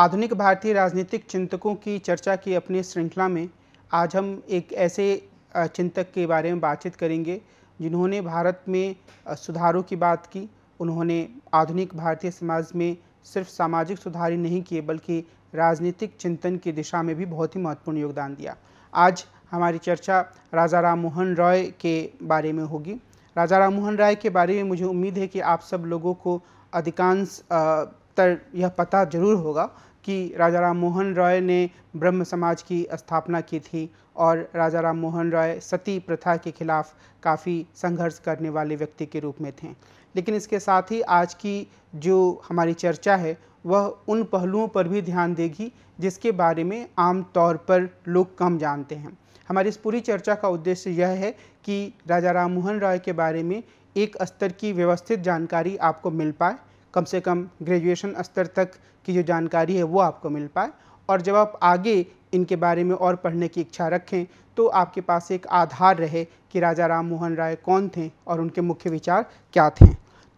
आधुनिक भारतीय राजनीतिक चिंतकों की चर्चा की अपनी श्रृंखला में आज हम एक ऐसे चिंतक के बारे में बातचीत करेंगे जिन्होंने भारत में सुधारों की बात की उन्होंने आधुनिक भारतीय समाज में सिर्फ सामाजिक सुधार ही नहीं किए बल्कि राजनीतिक चिंतन की दिशा में भी बहुत ही महत्वपूर्ण योगदान दिया आज हमारी चर्चा राजा राम मोहन रॉय के बारे में होगी राजा राम मोहन राय के बारे में मुझे उम्मीद है कि आप सब लोगों को अधिकांश तर यह पता जरूर होगा कि राजा राम मोहन रॉय ने ब्रह्म समाज की स्थापना की थी और राजा राम मोहन रॉय सती प्रथा के खिलाफ काफ़ी संघर्ष करने वाले व्यक्ति के रूप में थे लेकिन इसके साथ ही आज की जो हमारी चर्चा है वह उन पहलुओं पर भी ध्यान देगी जिसके बारे में आम तौर पर लोग कम जानते हैं हमारी इस पूरी चर्चा का उद्देश्य यह है कि राजा राम मोहन रॉय के बारे में एक स्तर की व्यवस्थित जानकारी आपको मिल पाए कम से कम ग्रेजुएशन स्तर तक की जो जानकारी है वो आपको मिल पाए और जब आप आगे इनके बारे में और पढ़ने की इच्छा रखें तो आपके पास एक आधार रहे कि राजा राम मोहन राय कौन थे और उनके मुख्य विचार क्या थे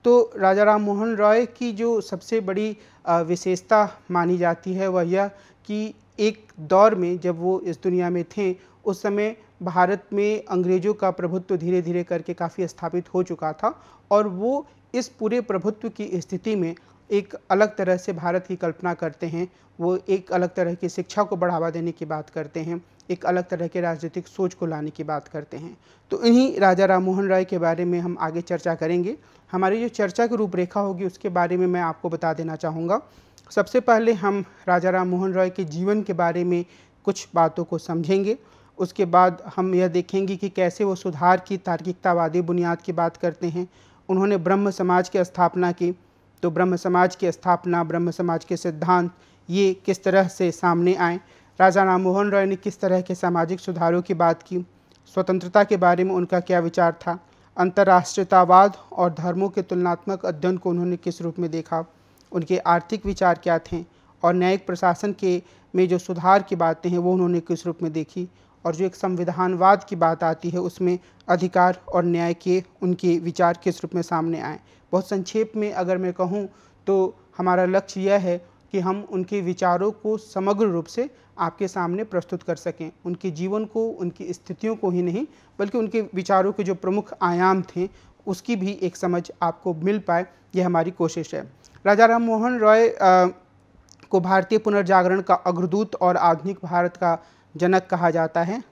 तो राजा राम मोहन राय की जो सबसे बड़ी विशेषता मानी जाती है वह यह कि एक दौर में जब वो इस दुनिया में थे उस समय भारत में अंग्रेज़ों का प्रभुत्व धीरे धीरे करके काफ़ी स्थापित हो चुका था और वो इस पूरे प्रभुत्व की स्थिति में एक अलग तरह से भारत की कल्पना करते हैं वो एक अलग तरह की शिक्षा को बढ़ावा देने की बात करते हैं एक अलग तरह के राजनीतिक सोच को लाने की बात करते हैं तो इन्हीं राजा राम मोहन राय के बारे में हम आगे चर्चा करेंगे हमारी जो चर्चा की रूपरेखा होगी उसके बारे में मैं आपको बता देना चाहूँगा सबसे पहले हम राजा राम मोहन राय के जीवन के बारे में कुछ बातों को समझेंगे उसके बाद हम यह देखेंगे कि कैसे वो सुधार की तार्किकतावादी बुनियाद की बात करते हैं उन्होंने ब्रह्म समाज की स्थापना की तो ब्रह्म समाज की स्थापना ब्रह्म समाज के सिद्धांत ये किस तरह से सामने आए राजा राम मोहन रॉय ने किस तरह के सामाजिक सुधारों की बात की स्वतंत्रता के बारे में उनका क्या विचार था अंतर्राष्ट्रीयतावाद और धर्मों के तुलनात्मक अध्ययन को उन्होंने किस रूप में देखा उनके आर्थिक विचार क्या थे और न्यायिक प्रशासन के में जो सुधार की बातें हैं वो उन्होंने किस रूप में देखी और जो एक संविधानवाद की बात आती है उसमें अधिकार और न्याय के उनके विचार किस रूप में सामने आए बहुत संक्षेप में अगर मैं कहूँ तो हमारा लक्ष्य यह है कि हम उनके विचारों को समग्र रूप से आपके सामने प्रस्तुत कर सकें उनके जीवन को उनकी स्थितियों को ही नहीं बल्कि उनके विचारों के जो प्रमुख आयाम थे उसकी भी एक समझ आपको मिल पाए यह हमारी कोशिश है राजा राम मोहन रॉय को भारतीय पुनर्जागरण का अग्रदूत और आधुनिक भारत का जनक कहा जाता है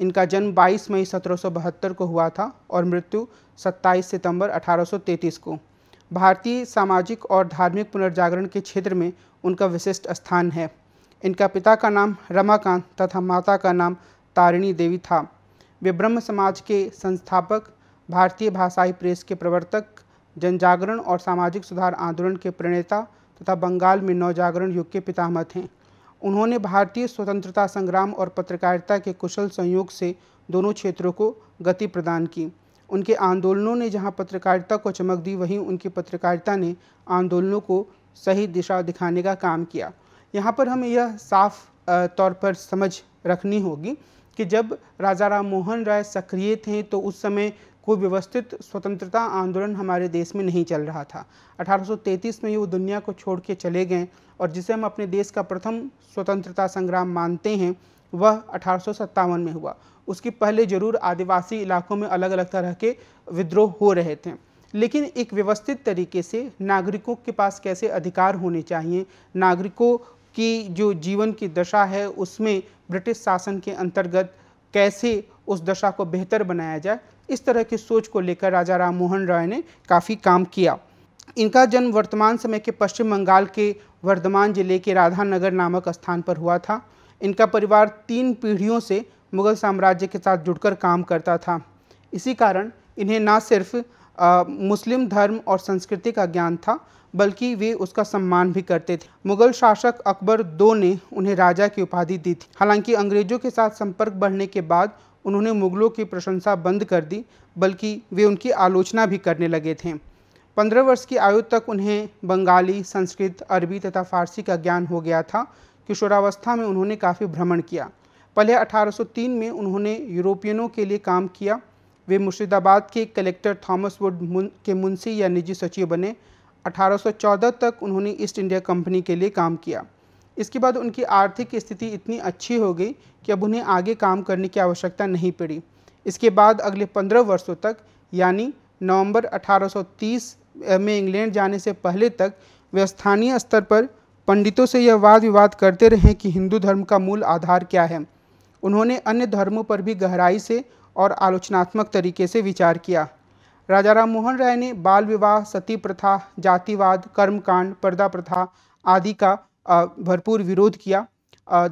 इनका जन्म 22 मई सत्रह को हुआ था और मृत्यु 27 सितंबर 1833 को भारतीय सामाजिक और धार्मिक पुनर्जागरण के क्षेत्र में उनका विशिष्ट स्थान है इनका पिता का नाम रमाकांत तथा माता का नाम तारिणी देवी था वे ब्रह्म समाज के संस्थापक भारतीय भाषाई प्रेस के प्रवर्तक जनजागरण और सामाजिक सुधार आंदोलन के प्रणेता तथा बंगाल में नवजागरण युग के पितामह हैं उन्होंने भारतीय स्वतंत्रता संग्राम और पत्रकारिता के कुशल संयोग से दोनों क्षेत्रों को गति प्रदान की उनके आंदोलनों ने जहां पत्रकारिता को चमक दी वहीं उनकी पत्रकारिता ने आंदोलनों को सही दिशा दिखाने का काम किया यहाँ पर हमें यह साफ तौर पर समझ रखनी होगी कि जब राजा राम मोहन राय सक्रिय थे तो उस समय वो व्यवस्थित स्वतंत्रता आंदोलन हमारे देश में नहीं चल रहा था 1833 में ये वो दुनिया को छोड़ के चले गए और जिसे हम अपने देश का प्रथम स्वतंत्रता संग्राम मानते हैं वह अठारह में हुआ उसके पहले जरूर आदिवासी इलाकों में अलग अलग तरह के विद्रोह हो रहे थे लेकिन एक व्यवस्थित तरीके से नागरिकों के पास कैसे अधिकार होने चाहिए नागरिकों की जो जीवन की दशा है उसमें ब्रिटिश शासन के अंतर्गत कैसे उस दशा को बेहतर बनाया जाए इस तरह की सोच को लेकर राजा राम मोहन रॉय ने काफ़ी काम किया इनका जन्म वर्तमान समय के पश्चिम बंगाल के वर्धमान जिले के राधानगर नामक स्थान पर हुआ था इनका परिवार तीन पीढ़ियों से मुगल साम्राज्य के साथ जुड़कर काम करता था इसी कारण इन्हें ना सिर्फ आ, मुस्लिम धर्म और संस्कृति का ज्ञान था बल्कि वे उसका सम्मान भी करते थे मुगल शासक अकबर दो ने उन्हें राजा की उपाधि दी थी हालांकि अंग्रेजों के साथ संपर्क बढ़ने के बाद उन्होंने मुगलों की प्रशंसा बंद कर दी बल्कि वे उनकी आलोचना भी करने लगे थे पंद्रह वर्ष की आयु तक उन्हें बंगाली संस्कृत अरबी तथा फारसी का ज्ञान हो गया था किशोरावस्था में उन्होंने काफ़ी भ्रमण किया पहले 1803 में उन्होंने यूरोपियनों के लिए काम किया वे मुर्शिदाबाद के कलेक्टर थॉमस वुड मुन, के मुंशी या निजी सचिव बने 1814 तक उन्होंने ईस्ट इंडिया कंपनी के लिए काम किया इसके बाद उनकी आर्थिक स्थिति इतनी अच्छी हो गई कि अब उन्हें आगे काम करने की आवश्यकता नहीं पड़ी इसके बाद अगले पंद्रह वर्षों तक यानी नवंबर 1830 में इंग्लैंड जाने से पहले तक वे स्थानीय स्तर पर पंडितों से यह वाद विवाद करते रहे कि हिंदू धर्म का मूल आधार क्या है उन्होंने अन्य धर्मों पर भी गहराई से और आलोचनात्मक तरीके से विचार किया राजा राम मोहन राय ने बाल विवाह सती प्रथा जातिवाद कर्मकांड पर्दा प्रथा आदि का भरपूर विरोध किया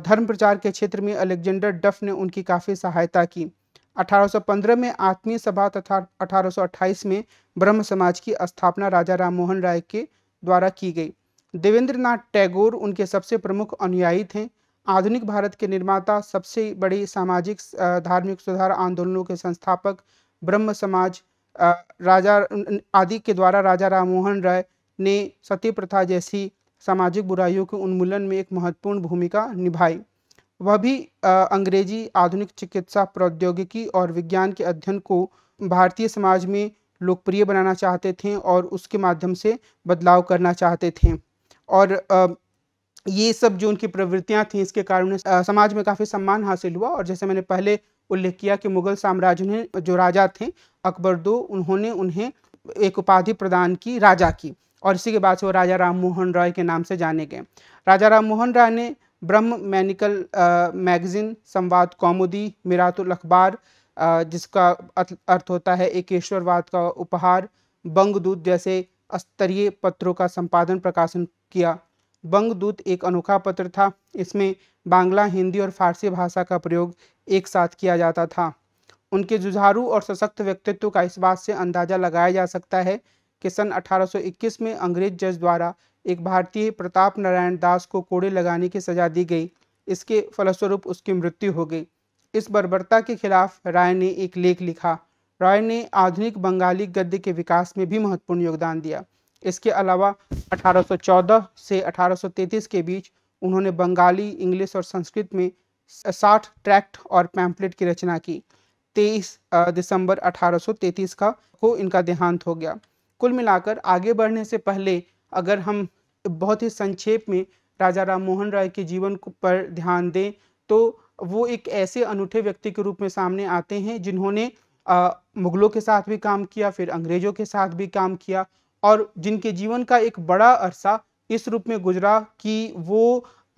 धर्म प्रचार के क्षेत्र में अलेक्जेंडर डफ ने उनकी काफ़ी सहायता की 1815 में आत्मीय सभा तथा 1828 में ब्रह्म समाज की स्थापना राजा राम मोहन राय के द्वारा की गई देवेंद्र नाथ टैगोर उनके सबसे प्रमुख अनुयायी थे आधुनिक भारत के निर्माता सबसे बड़े सामाजिक धार्मिक सुधार आंदोलनों के संस्थापक ब्रह्म समाज राजा आदि के द्वारा राजा राम मोहन राय ने सती प्रथा जैसी सामाजिक बुराइयों के उन्मूलन में एक महत्वपूर्ण भूमिका निभाई वह भी अंग्रेजी आधुनिक चिकित्सा प्रौद्योगिकी और विज्ञान के अध्ययन को भारतीय समाज में लोकप्रिय बनाना चाहते थे और उसके माध्यम से बदलाव करना चाहते थे और ये सब जो उनकी प्रवृत्तियां थीं इसके कारण समाज में काफ़ी सम्मान हासिल हुआ और जैसे मैंने पहले उल्लेख किया कि मुगल साम्राज्य ने जो राजा थे अकबर दो उन्होंने उन्हें एक उपाधि प्रदान की राजा की और इसी के बाद से वो राजा राम मोहन रॉय के नाम से जाने गए राजा राम मोहन रॉय ने ब्रह्म मैनिकल मैगज़ीन संवाद कौमुदी मिरातुल अखबार जिसका अर्थ होता है एकेश्वरवाद का उपहार बंगदूत जैसे स्तरीय पत्रों का संपादन प्रकाशन किया बंगदूत एक अनोखा पत्र था इसमें बांग्ला हिंदी और फारसी भाषा का प्रयोग एक साथ किया जाता था उनके जुझारू और सशक्त व्यक्तित्व का इस बात से अंदाजा लगाया जा सकता है कि सन 1821 में अंग्रेज जज द्वारा एक भारतीय प्रताप नारायण दास को कोड़े लगाने की सजा दी गई इसके फलस्वरूप उसकी मृत्यु हो गई इस बर्बरता के खिलाफ राय ने एक लेख लिखा राय ने आधुनिक बंगाली गद्य के विकास में भी महत्वपूर्ण योगदान दिया इसके अलावा 1814 से 1833 के बीच उन्होंने बंगाली इंग्लिश और संस्कृत में 60 ट्रैक्ट और पैम्पलेट की रचना की 23 दिसंबर 1833 का को इनका देहांत हो गया कुल मिलाकर आगे बढ़ने से पहले अगर हम बहुत ही संक्षेप में राजा राम मोहन राय के जीवन पर ध्यान दें तो वो एक ऐसे अनूठे व्यक्ति के रूप में सामने आते हैं जिन्होंने मुगलों के साथ भी काम किया फिर अंग्रेजों के साथ भी काम किया और जिनके जीवन का एक बड़ा अरसा इस रूप में गुजरा कि वो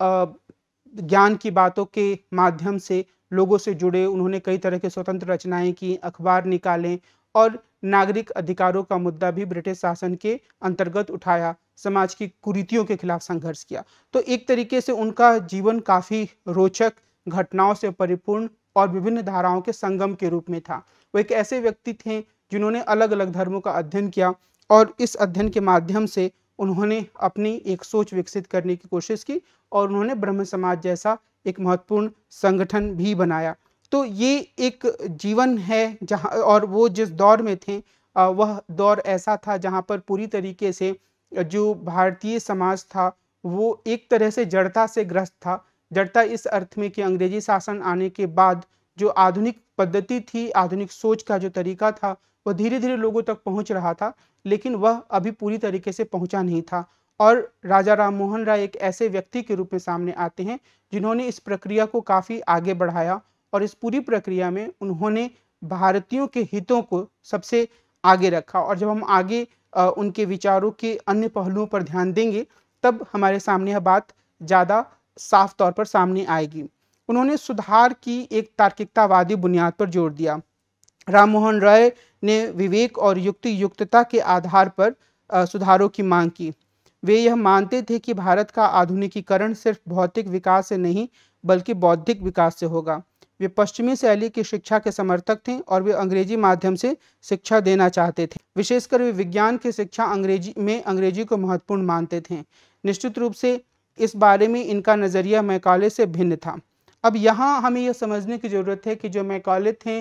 ज्ञान की बातों के माध्यम से लोगों से जुड़े उन्होंने कई तरह के स्वतंत्र रचनाएं की अखबार निकाले और नागरिक अधिकारों का मुद्दा भी ब्रिटिश शासन के अंतर्गत उठाया समाज की कुरीतियों के खिलाफ संघर्ष किया तो एक तरीके से उनका जीवन काफ़ी रोचक घटनाओं से परिपूर्ण और विभिन्न धाराओं के संगम के रूप में था वो एक ऐसे व्यक्ति थे जिन्होंने अलग अलग धर्मों का अध्ययन किया और इस अध्ययन के माध्यम से उन्होंने अपनी एक सोच विकसित करने की कोशिश की और उन्होंने ब्रह्म समाज जैसा एक महत्वपूर्ण संगठन भी बनाया तो ये एक जीवन है जहाँ और वो जिस दौर में थे वह दौर ऐसा था जहाँ पर पूरी तरीके से जो भारतीय समाज था वो एक तरह से जड़ता से ग्रस्त था जड़ता इस अर्थ में कि अंग्रेजी शासन आने के बाद जो आधुनिक पद्धति थी आधुनिक सोच का जो तरीका था वह धीरे धीरे लोगों तक पहुंच रहा था लेकिन वह अभी पूरी तरीके से पहुंचा नहीं था और राजा राम मोहन राय एक ऐसे व्यक्ति के रूप में सामने आते हैं जिन्होंने इस प्रक्रिया को काफ़ी आगे बढ़ाया और इस पूरी प्रक्रिया में उन्होंने भारतीयों के हितों को सबसे आगे रखा और जब हम आगे उनके विचारों के अन्य पहलुओं पर ध्यान देंगे तब हमारे सामने यह बात ज़्यादा साफ तौर पर सामने आएगी उन्होंने सुधार की एक तार्किकतावादी बुनियाद पर जोर दिया राम मोहन राय ने विवेक और युक्ति युक्तता के आधार पर सुधारों की मांग की वे यह मानते थे कि भारत का आधुनिकीकरण सिर्फ भौतिक विकास से नहीं बल्कि बौद्धिक विकास से होगा वे पश्चिमी शैली की शिक्षा के समर्थक थे और वे अंग्रेजी माध्यम से शिक्षा देना चाहते थे विशेषकर वे विज्ञान की शिक्षा अंग्रेजी में अंग्रेजी को महत्वपूर्ण मानते थे निश्चित रूप से इस बारे में इनका नज़रिया मैकाले से भिन्न था अब यहाँ हमें यह समझने की ज़रूरत है कि जो मैकाले थे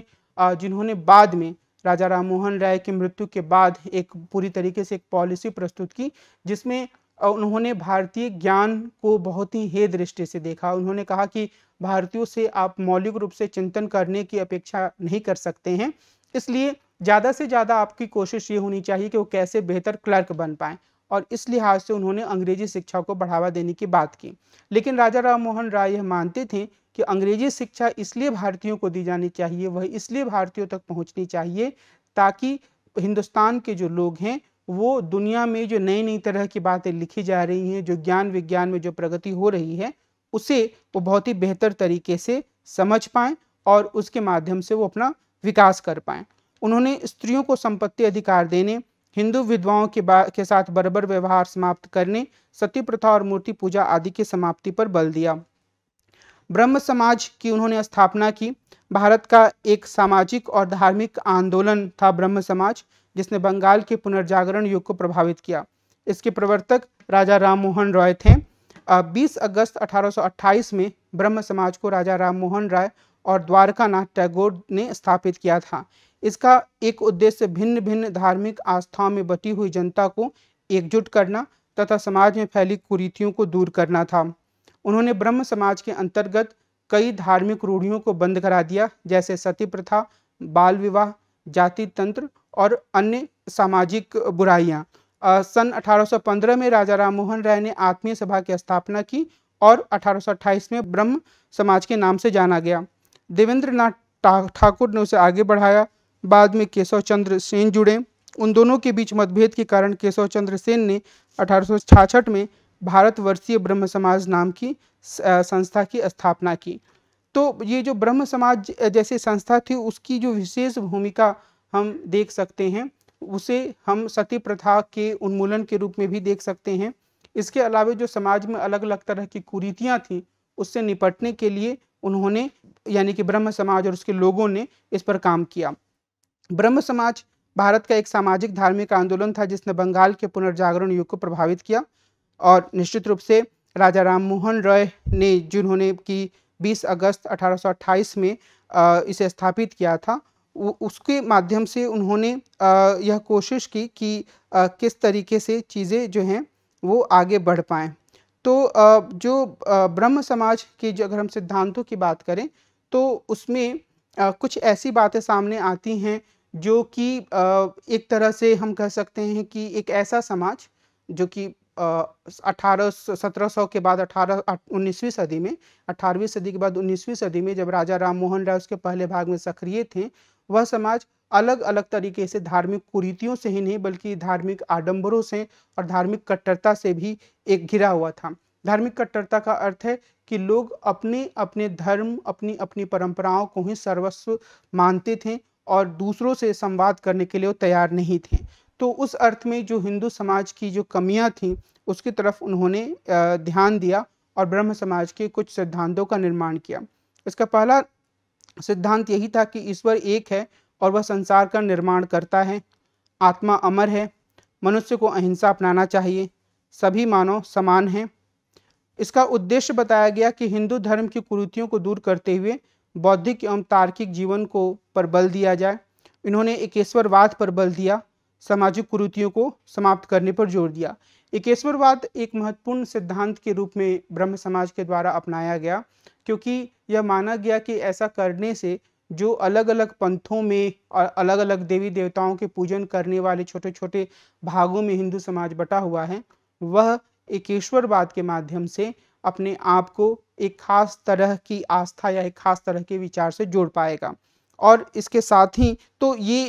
जिन्होंने बाद में राजा राममोहन राय की मृत्यु के बाद एक पूरी तरीके से एक पॉलिसी प्रस्तुत की जिसमें उन्होंने भारतीय ज्ञान को बहुत ही हे दृष्टि से देखा उन्होंने कहा कि भारतीयों से आप मौलिक रूप से चिंतन करने की अपेक्षा नहीं कर सकते हैं इसलिए ज़्यादा से ज़्यादा आपकी कोशिश ये होनी चाहिए कि वो कैसे बेहतर क्लर्क बन पाए और इस लिहाज से उन्होंने अंग्रेजी शिक्षा को बढ़ावा देने की बात की लेकिन राजा राम मोहन राय यह मानते थे कि अंग्रेजी शिक्षा इसलिए भारतीयों को दी जानी चाहिए वह इसलिए भारतीयों तक पहुंचनी चाहिए ताकि हिंदुस्तान के जो लोग हैं वो दुनिया में जो नई नई तरह की बातें लिखी जा रही हैं जो ज्ञान विज्ञान में जो प्रगति हो रही है उसे वो बहुत ही बेहतर तरीके से समझ पाएँ और उसके माध्यम से वो अपना विकास कर पाएँ उन्होंने स्त्रियों को संपत्ति अधिकार देने हिंदू विधवाओं के के साथ बराबर व्यवहार समाप्त करने सती प्रथा और मूर्ति पूजा आदि की समाप्ति पर बल दिया ब्रह्म समाज की उन्होंने स्थापना की भारत का एक सामाजिक और धार्मिक आंदोलन था ब्रह्म समाज जिसने बंगाल के पुनर्जागरण युग को प्रभावित किया इसके प्रवर्तक राजा राम मोहन रॉय थे बीस अगस्त 1828 में ब्रह्म समाज को राजा राम मोहन राय और द्वारकानाथ टैगोर ने स्थापित किया था इसका एक उद्देश्य भिन्न भिन्न धार्मिक आस्थाओं में बटी हुई जनता को एकजुट करना तथा समाज में फैली कुरीतियों को दूर करना था उन्होंने ब्रह्म समाज के अंतर्गत कई धार्मिक रूढ़ियों को बंद करा दिया जैसे सती प्रथा बाल विवाह जाति तंत्र और अन्य सामाजिक बुराइयां सन 1815 में राजा राम मोहन राय ने आत्मीय सभा की स्थापना की और 1828 में ब्रह्म समाज के नाम से जाना गया देवेंद्र नाथ ठाकुर ने उसे आगे बढ़ाया बाद में केशव चंद्र सेन जुड़े उन दोनों के बीच मतभेद के कारण केशव चंद्र सेन ने अठारह में भारतवर्षीय ब्रह्म समाज नाम की संस्था की स्थापना की तो ये जो ब्रह्म समाज जैसी संस्था थी उसकी जो विशेष भूमिका हम देख सकते हैं उसे हम सती प्रथा के उन्मूलन के रूप में भी देख सकते हैं इसके अलावा जो समाज में अलग अलग तरह की कुरीतियाँ थीं उससे निपटने के लिए उन्होंने यानी कि ब्रह्म समाज और उसके लोगों ने इस पर काम किया ब्रह्म समाज भारत का एक सामाजिक धार्मिक आंदोलन था जिसने बंगाल के पुनर्जागरण युग को प्रभावित किया और निश्चित रूप से राजा राम मोहन रॉय ने जिन्होंने की 20 अगस्त 1828 में इसे स्थापित किया था उसके माध्यम से उन्होंने यह कोशिश की कि किस तरीके से चीज़ें जो हैं वो आगे बढ़ पाएँ तो जो ब्रह्म समाज की जो अगर हम सिद्धांतों की बात करें तो उसमें कुछ ऐसी बातें सामने आती हैं जो कि एक तरह से हम कह सकते हैं कि एक ऐसा समाज जो कि अठारह सत्रह सौ के बाद अठारह उन्नीसवीं सदी में अठारहवीं सदी के बाद उन्नीसवीं सदी में जब राजा राम मोहन राय उसके पहले भाग में सक्रिय थे वह समाज अलग अलग तरीके से धार्मिक कुरीतियों से ही नहीं बल्कि धार्मिक आडंबरों से और धार्मिक कट्टरता से भी एक घिरा हुआ था धार्मिक कट्टरता का अर्थ है कि लोग अपने अपने धर्म अपनी अपनी परंपराओं को ही सर्वस्व मानते थे और दूसरों से संवाद करने के लिए वो तैयार नहीं थे तो उस अर्थ में जो हिंदू समाज की जो कमियां थीं उसकी तरफ उन्होंने ध्यान दिया और ब्रह्म समाज के कुछ सिद्धांतों का निर्माण किया इसका पहला सिद्धांत यही था कि ईश्वर एक है और वह संसार का निर्माण करता है आत्मा अमर है मनुष्य को अहिंसा अपनाना चाहिए सभी मानव समान हैं इसका उद्देश्य बताया गया कि हिंदू धर्म की कुरीतियों को दूर करते हुए बौद्धिक एवं तार्किक जीवन को पर बल दिया जाए इन्होंने एकेश्वरवाद पर बल दिया सामाजिक कुरीतियों को समाप्त करने पर जोर दिया एकेश्वरवाद एक महत्वपूर्ण सिद्धांत के रूप में ब्रह्म समाज के द्वारा अपनाया गया क्योंकि यह माना गया कि ऐसा करने से जो अलग अलग पंथों में और अलग अलग देवी देवताओं के पूजन करने वाले छोटे छोटे भागों में हिंदू समाज बटा हुआ है वह ईश्वरवाद के माध्यम से अपने आप को एक खास तरह की आस्था या एक खास तरह के विचार से जोड़ पाएगा और इसके साथ ही तो ये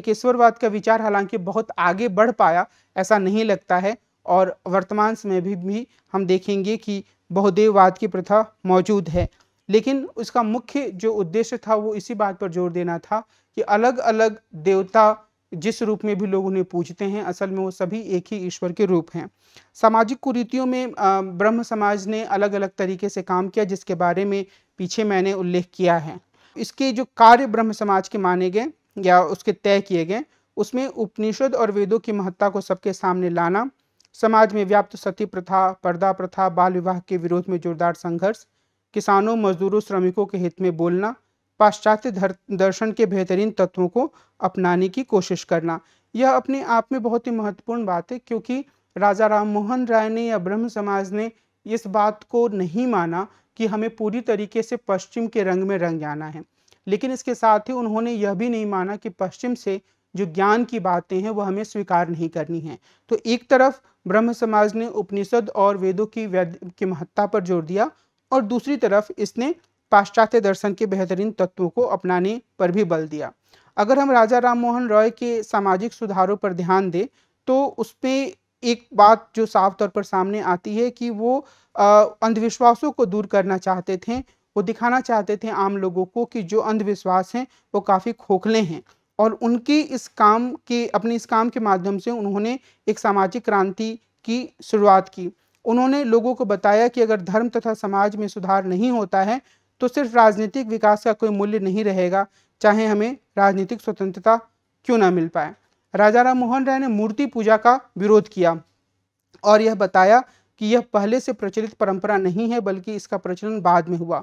एकेश्वरवाद का विचार हालांकि बहुत आगे बढ़ पाया ऐसा नहीं लगता है और वर्तमान समय भी, भी हम देखेंगे कि बहुदेववाद की प्रथा मौजूद है लेकिन उसका मुख्य जो उद्देश्य था वो इसी बात पर जोर देना था कि अलग अलग देवता जिस रूप में भी लोग उन्हें पूजते हैं असल में वो सभी एक ही ईश्वर के रूप हैं सामाजिक कुरीतियों में ब्रह्म समाज ने अलग अलग तरीके से काम किया जिसके बारे में पीछे मैंने उल्लेख किया है इसके जो कार्य ब्रह्म समाज के माने गए या उसके तय किए गए उसमें उपनिषद और वेदों की महत्ता को सबके सामने लाना समाज में व्याप्त सती प्रथा पर्दा प्रथा बाल विवाह के विरोध में जोरदार संघर्ष किसानों मजदूरों श्रमिकों के हित में बोलना पाश्चात्य दर्शन के बेहतरीन तत्वों को अपनाने की कोशिश करना यह अपने आप में बहुत ही महत्वपूर्ण बात है क्योंकि राजा राम मोहन राय ने या ब्रह्म समाज ने इस बात को नहीं माना कि हमें पूरी तरीके से पश्चिम के रंग में रंग जाना है लेकिन इसके साथ ही उन्होंने यह भी नहीं माना कि पश्चिम से जो ज्ञान की बातें हैं वो हमें स्वीकार नहीं करनी है तो एक तरफ ब्रह्म समाज ने उपनिषद और वेदों की वैद की महत्ता पर जोर दिया और दूसरी तरफ इसने पाश्चात्य दर्शन के बेहतरीन तत्वों को अपनाने पर भी बल दिया अगर हम राजा राम मोहन रॉय के सामाजिक सुधारों पर ध्यान दें तो उसमें एक बात जो साफ तौर पर सामने आती है कि वो अंधविश्वासों को दूर करना चाहते थे वो दिखाना चाहते थे आम लोगों को कि जो अंधविश्वास हैं वो काफ़ी खोखले हैं और उनके इस काम के अपने इस काम के माध्यम से उन्होंने एक सामाजिक क्रांति की शुरुआत की उन्होंने लोगों को बताया कि अगर धर्म तथा समाज में सुधार नहीं होता है तो सिर्फ राजनीतिक विकास का कोई मूल्य नहीं रहेगा चाहे हमें राजनीतिक स्वतंत्रता क्यों ना मिल पाए राजा राम मोहन राय ने मूर्ति पूजा का विरोध किया और यह बताया कि यह पहले से प्रचलित परंपरा नहीं है बल्कि इसका प्रचलन बाद में हुआ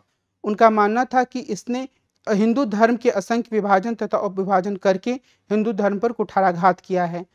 उनका मानना था कि इसने हिंदू धर्म के असंख्य विभाजन तथा उपविभाजन करके हिंदू धर्म पर कुठाराघात किया है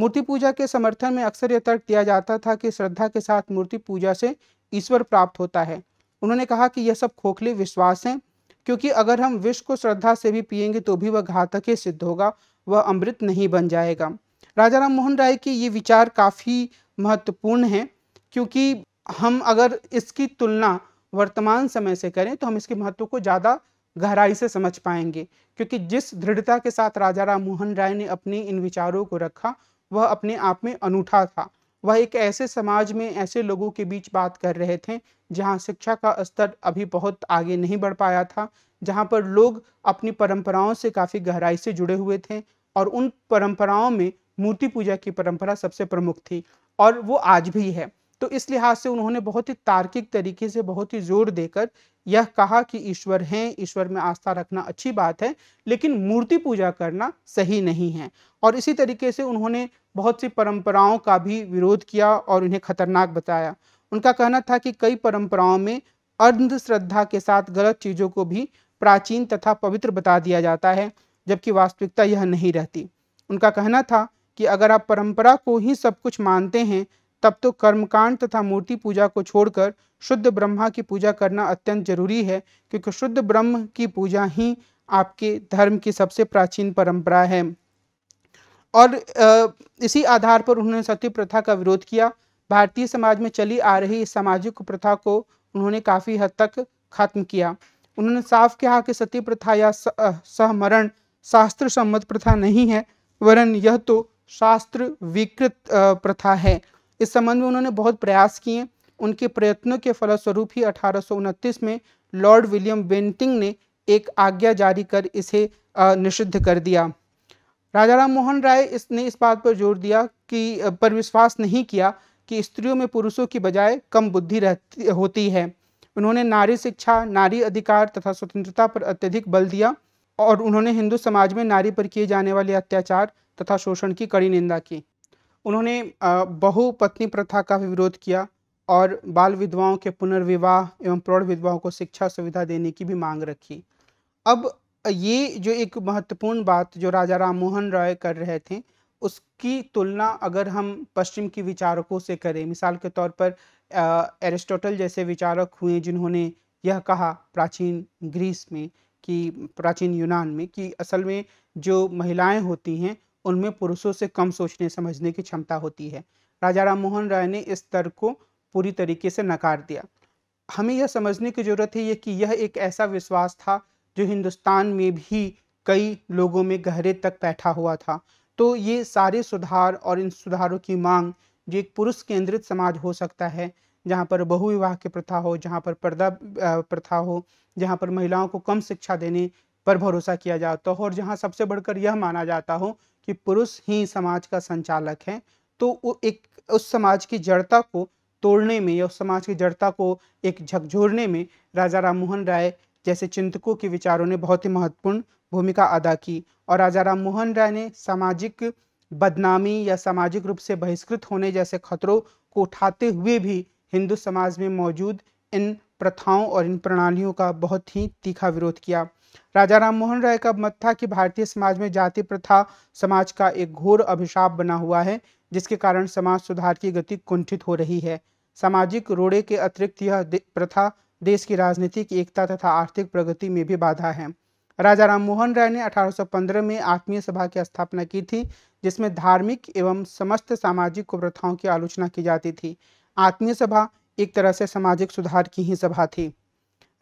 मूर्ति पूजा के समर्थन में अक्सर यह तर्क दिया जाता था कि श्रद्धा के साथ मूर्ति पूजा से ईश्वर प्राप्त होता है उन्होंने कहा कि यह सब खोखले विश्वास हैं क्योंकि अगर हम विष को श्रद्धा से भी पिएंगे तो भी वह घातक ही सिद्ध होगा वह अमृत नहीं बन जाएगा राजा राम मोहन राय के ये विचार काफ़ी महत्वपूर्ण हैं क्योंकि हम अगर इसकी तुलना वर्तमान समय से करें तो हम इसके महत्व को ज़्यादा गहराई से समझ पाएंगे क्योंकि जिस दृढ़ता के साथ राजा राम मोहन राय ने अपने इन विचारों को रखा वह अपने आप में अनूठा था वह एक ऐसे समाज में ऐसे लोगों के बीच बात कर रहे थे जहां शिक्षा का स्तर अभी बहुत आगे नहीं बढ़ पाया था जहां पर लोग अपनी परंपराओं से काफ़ी गहराई से जुड़े हुए थे और उन परंपराओं में मूर्ति पूजा की परंपरा सबसे प्रमुख थी और वो आज भी है तो इस लिहाज से उन्होंने बहुत ही तार्किक तरीके से बहुत ही जोर देकर यह कहा कि ईश्वर हैं ईश्वर में आस्था रखना अच्छी बात है लेकिन मूर्ति पूजा करना सही नहीं है और इसी तरीके से उन्होंने बहुत सी परंपराओं का भी विरोध किया और उन्हें खतरनाक बताया उनका कहना था कि कई परंपराओं में अंधश्रद्धा के साथ गलत चीज़ों को भी प्राचीन तथा पवित्र बता दिया जाता है जबकि वास्तविकता यह नहीं रहती उनका कहना था कि अगर आप परंपरा को ही सब कुछ मानते हैं तब तो कर्मकांड तथा मूर्ति पूजा को छोड़कर शुद्ध ब्रह्मा की पूजा करना अत्यंत जरूरी है क्योंकि शुद्ध ब्रह्म की पूजा ही आपके धर्म की सबसे प्राचीन परंपरा है और इसी आधार पर उन्होंने सती प्रथा का विरोध किया भारतीय समाज में चली आ रही इस सामाजिक प्रथा को उन्होंने काफ़ी हद तक खत्म किया उन्होंने साफ कहा कि सती प्रथा या सहमरण शास्त्र सम्मत प्रथा नहीं है वरन यह तो शास्त्र विकृत प्रथा है इस संबंध में उन्होंने बहुत प्रयास किए उनके प्रयत्नों के फलस्वरूप ही अठारह में लॉर्ड विलियम बेंटिंग ने एक आज्ञा जारी कर इसे निषिद्ध कर दिया राजा राम मोहन राय इसने इस बात पर जोर दिया कि पर विश्वास नहीं किया कि स्त्रियों में पुरुषों की बजाय कम बुद्धि रहती होती है उन्होंने नारी शिक्षा नारी अधिकार तथा स्वतंत्रता पर अत्यधिक बल दिया और उन्होंने हिंदू समाज में नारी पर किए जाने वाले अत्याचार तथा शोषण की कड़ी निंदा की उन्होंने बहुपत्नी प्रथा का भी विरोध किया और बाल विधवाओं के पुनर्विवाह एवं प्रौढ़ विधवाओं को शिक्षा सुविधा देने की भी मांग रखी अब ये जो एक महत्वपूर्ण बात जो राजा राम मोहन रॉय कर रहे थे उसकी तुलना अगर हम पश्चिम की विचारकों से करें मिसाल के तौर पर एरिस्टोटल जैसे विचारक हुए जिन्होंने यह कहा प्राचीन ग्रीस में कि प्राचीन यूनान में कि असल में जो महिलाएं होती हैं उनमें पुरुषों से कम सोचने समझने की क्षमता होती है राजा राम मोहन राय ने इस तर्क को पूरी तरीके से नकार दिया हमें यह समझने की ज़रूरत है कि यह एक ऐसा विश्वास था जो हिंदुस्तान में भी कई लोगों में गहरे तक बैठा हुआ था तो ये सारे सुधार और इन सुधारों की मांग जो एक पुरुष केंद्रित समाज हो सकता है जहाँ पर बहुविवाह की प्रथा हो जहाँ पर पर्दा प्रथा हो जहाँ पर महिलाओं को कम शिक्षा देने पर भरोसा किया जाता हो और जहाँ सबसे बढ़कर यह माना जाता हो कि पुरुष ही समाज का संचालक है तो वो एक उस समाज की जड़ता को तोड़ने में या उस समाज की जड़ता को एक झकझोरने में राजा राममोहन राय जैसे चिंतकों के विचारों ने बहुत ही महत्वपूर्ण भूमिका अदा की और राजा राममोहन राय ने सामाजिक बदनामी या सामाजिक रूप से बहिष्कृत होने जैसे खतरों को उठाते हुए भी हिंदू समाज में मौजूद इन प्रथाओं और इन प्रणालियों का बहुत ही तीखा विरोध किया राजा राम मोहन राय का मत था कि भारतीय समाज में जाति प्रथा समाज का एक घोर अभिशाप बना हुआ है जिसके कारण समाज सुधार की गति कुंठित हो रही है सामाजिक रोड़े के अतिरिक्त यह प्रथा देश की राजनीतिक एकता तथा आर्थिक प्रगति में भी बाधा है राजा राम मोहन राय ने 1815 में आत्मीय सभा की स्थापना की थी जिसमें धार्मिक एवं समस्त सामाजिक कुप्रथाओं की आलोचना की जाती थी आत्मीय सभा एक तरह से सामाजिक सुधार की ही सभा थी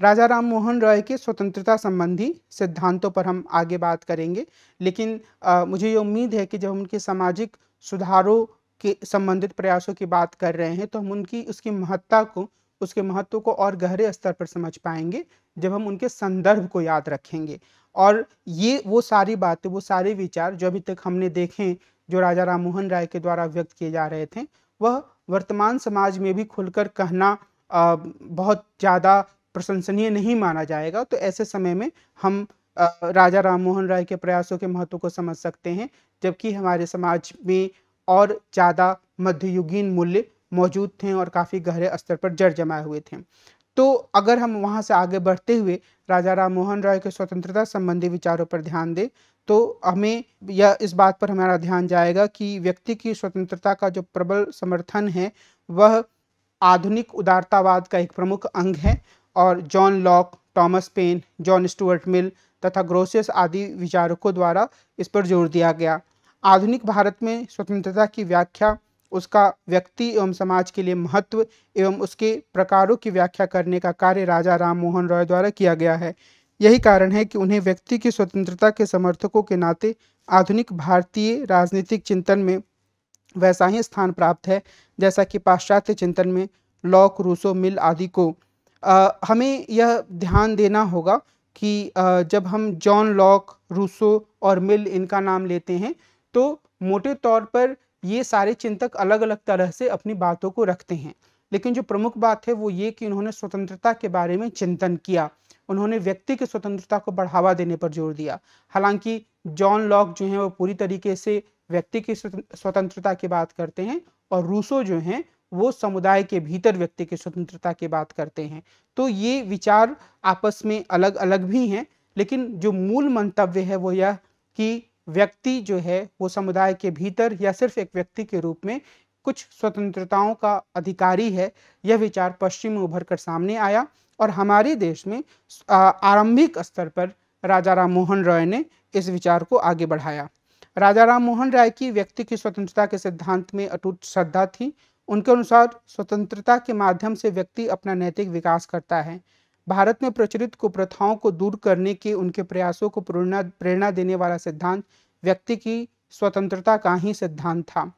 राजा राम मोहन रॉय के स्वतंत्रता संबंधी सिद्धांतों पर हम आगे बात करेंगे लेकिन आ, मुझे ये उम्मीद है कि जब हम उनके सामाजिक सुधारों के संबंधित प्रयासों की बात कर रहे हैं तो हम उनकी उसकी महत्ता को उसके महत्व को और गहरे स्तर पर समझ पाएंगे जब हम उनके संदर्भ को याद रखेंगे और ये वो सारी बातें वो सारे विचार जो अभी तक हमने देखें जो राजा राम मोहन राय के द्वारा व्यक्त किए जा रहे थे वह वर्तमान समाज में भी खुलकर कहना बहुत ज़्यादा प्रशंसनीय नहीं माना जाएगा तो ऐसे समय में हम राजा राम मोहन राय के प्रयासों के महत्व को समझ सकते हैं जबकि हमारे समाज में और ज़्यादा मध्ययुगीन मूल्य मौजूद थे और काफ़ी गहरे स्तर पर जड़ जमाए हुए थे तो अगर हम वहाँ से आगे बढ़ते हुए राजा राम मोहन राय के स्वतंत्रता संबंधी विचारों पर ध्यान दें तो हमें यह इस बात पर हमारा ध्यान जाएगा कि व्यक्ति की स्वतंत्रता का जो प्रबल समर्थन है वह आधुनिक उदारतावाद का एक प्रमुख अंग है और John Locke Thomas Paine John Stuart Mill तथा ग्रोसियस आदि विचारकों द्वारा इस पर जोर दिया गया आधुनिक भारत में स्वतंत्रता की व्याख्या उसका व्यक्ति एवं समाज के लिए महत्व एवं उसके प्रकारों की व्याख्या करने का कार्य राजा राम मोहन रॉय द्वारा किया गया है यही कारण है कि उन्हें व्यक्ति की स्वतंत्रता के समर्थकों के नाते आधुनिक भारतीय राजनीतिक चिंतन में वैसा ही स्थान प्राप्त है जैसा कि पाश्चात्य चिंतन में लॉक रूसो मिल आदि को आ, हमें यह ध्यान देना होगा कि आ, जब हम जॉन लॉक रूसो और मिल इनका नाम लेते हैं तो मोटे तौर पर ये सारे चिंतक अलग अलग तरह से अपनी बातों को रखते हैं लेकिन जो प्रमुख बात है वो ये कि उन्होंने स्वतंत्रता के बारे में चिंतन किया उन्होंने व्यक्ति की स्वतंत्रता को बढ़ावा देने पर जोर दिया हालांकि जॉन लॉक जो हैं वो पूरी तरीके से व्यक्ति की स्वतंत्रता की बात करते हैं और रूसो जो हैं वो समुदाय के भीतर व्यक्ति की स्वतंत्रता की बात करते हैं तो ये विचार आपस में अलग अलग भी हैं लेकिन जो मूल मंतव्य है वो यह कि व्यक्ति जो है वो समुदाय के भीतर या सिर्फ एक व्यक्ति के रूप में कुछ स्वतंत्रताओं का अधिकारी है यह विचार पश्चिम में उभर कर सामने आया और हमारे देश में आरंभिक स्तर पर राजा राम मोहन रॉय ने इस विचार को आगे बढ़ाया राजा राम मोहन राय की व्यक्ति की स्वतंत्रता के सिद्धांत में अटूट श्रद्धा थी उनके अनुसार स्वतंत्रता के माध्यम से व्यक्ति अपना नैतिक विकास करता है भारत में प्रचलित कुप्रथाओं को दूर करने के उनके प्रयासों को प्रेरणा प्रेरणा देने वाला सिद्धांत व्यक्ति की स्वतंत्रता का ही सिद्धांत था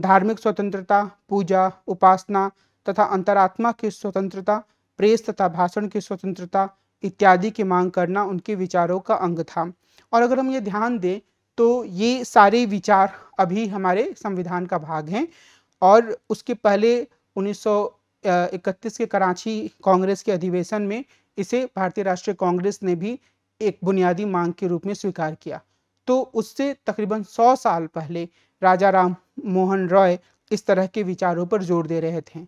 धार्मिक स्वतंत्रता पूजा उपासना तथा अंतरात्मा की स्वतंत्रता प्रेस तथा भाषण की स्वतंत्रता इत्यादि की मांग करना उनके विचारों का अंग था और अगर हम ये ध्यान दें तो ये सारे विचार अभी हमारे संविधान का भाग हैं और उसके पहले 1931 के कराची कांग्रेस के अधिवेशन में इसे भारतीय राष्ट्रीय कांग्रेस ने भी एक बुनियादी मांग के रूप में स्वीकार किया तो उससे तकरीबन 100 साल पहले राजा राम मोहन रॉय इस तरह के विचारों पर जोर दे रहे थे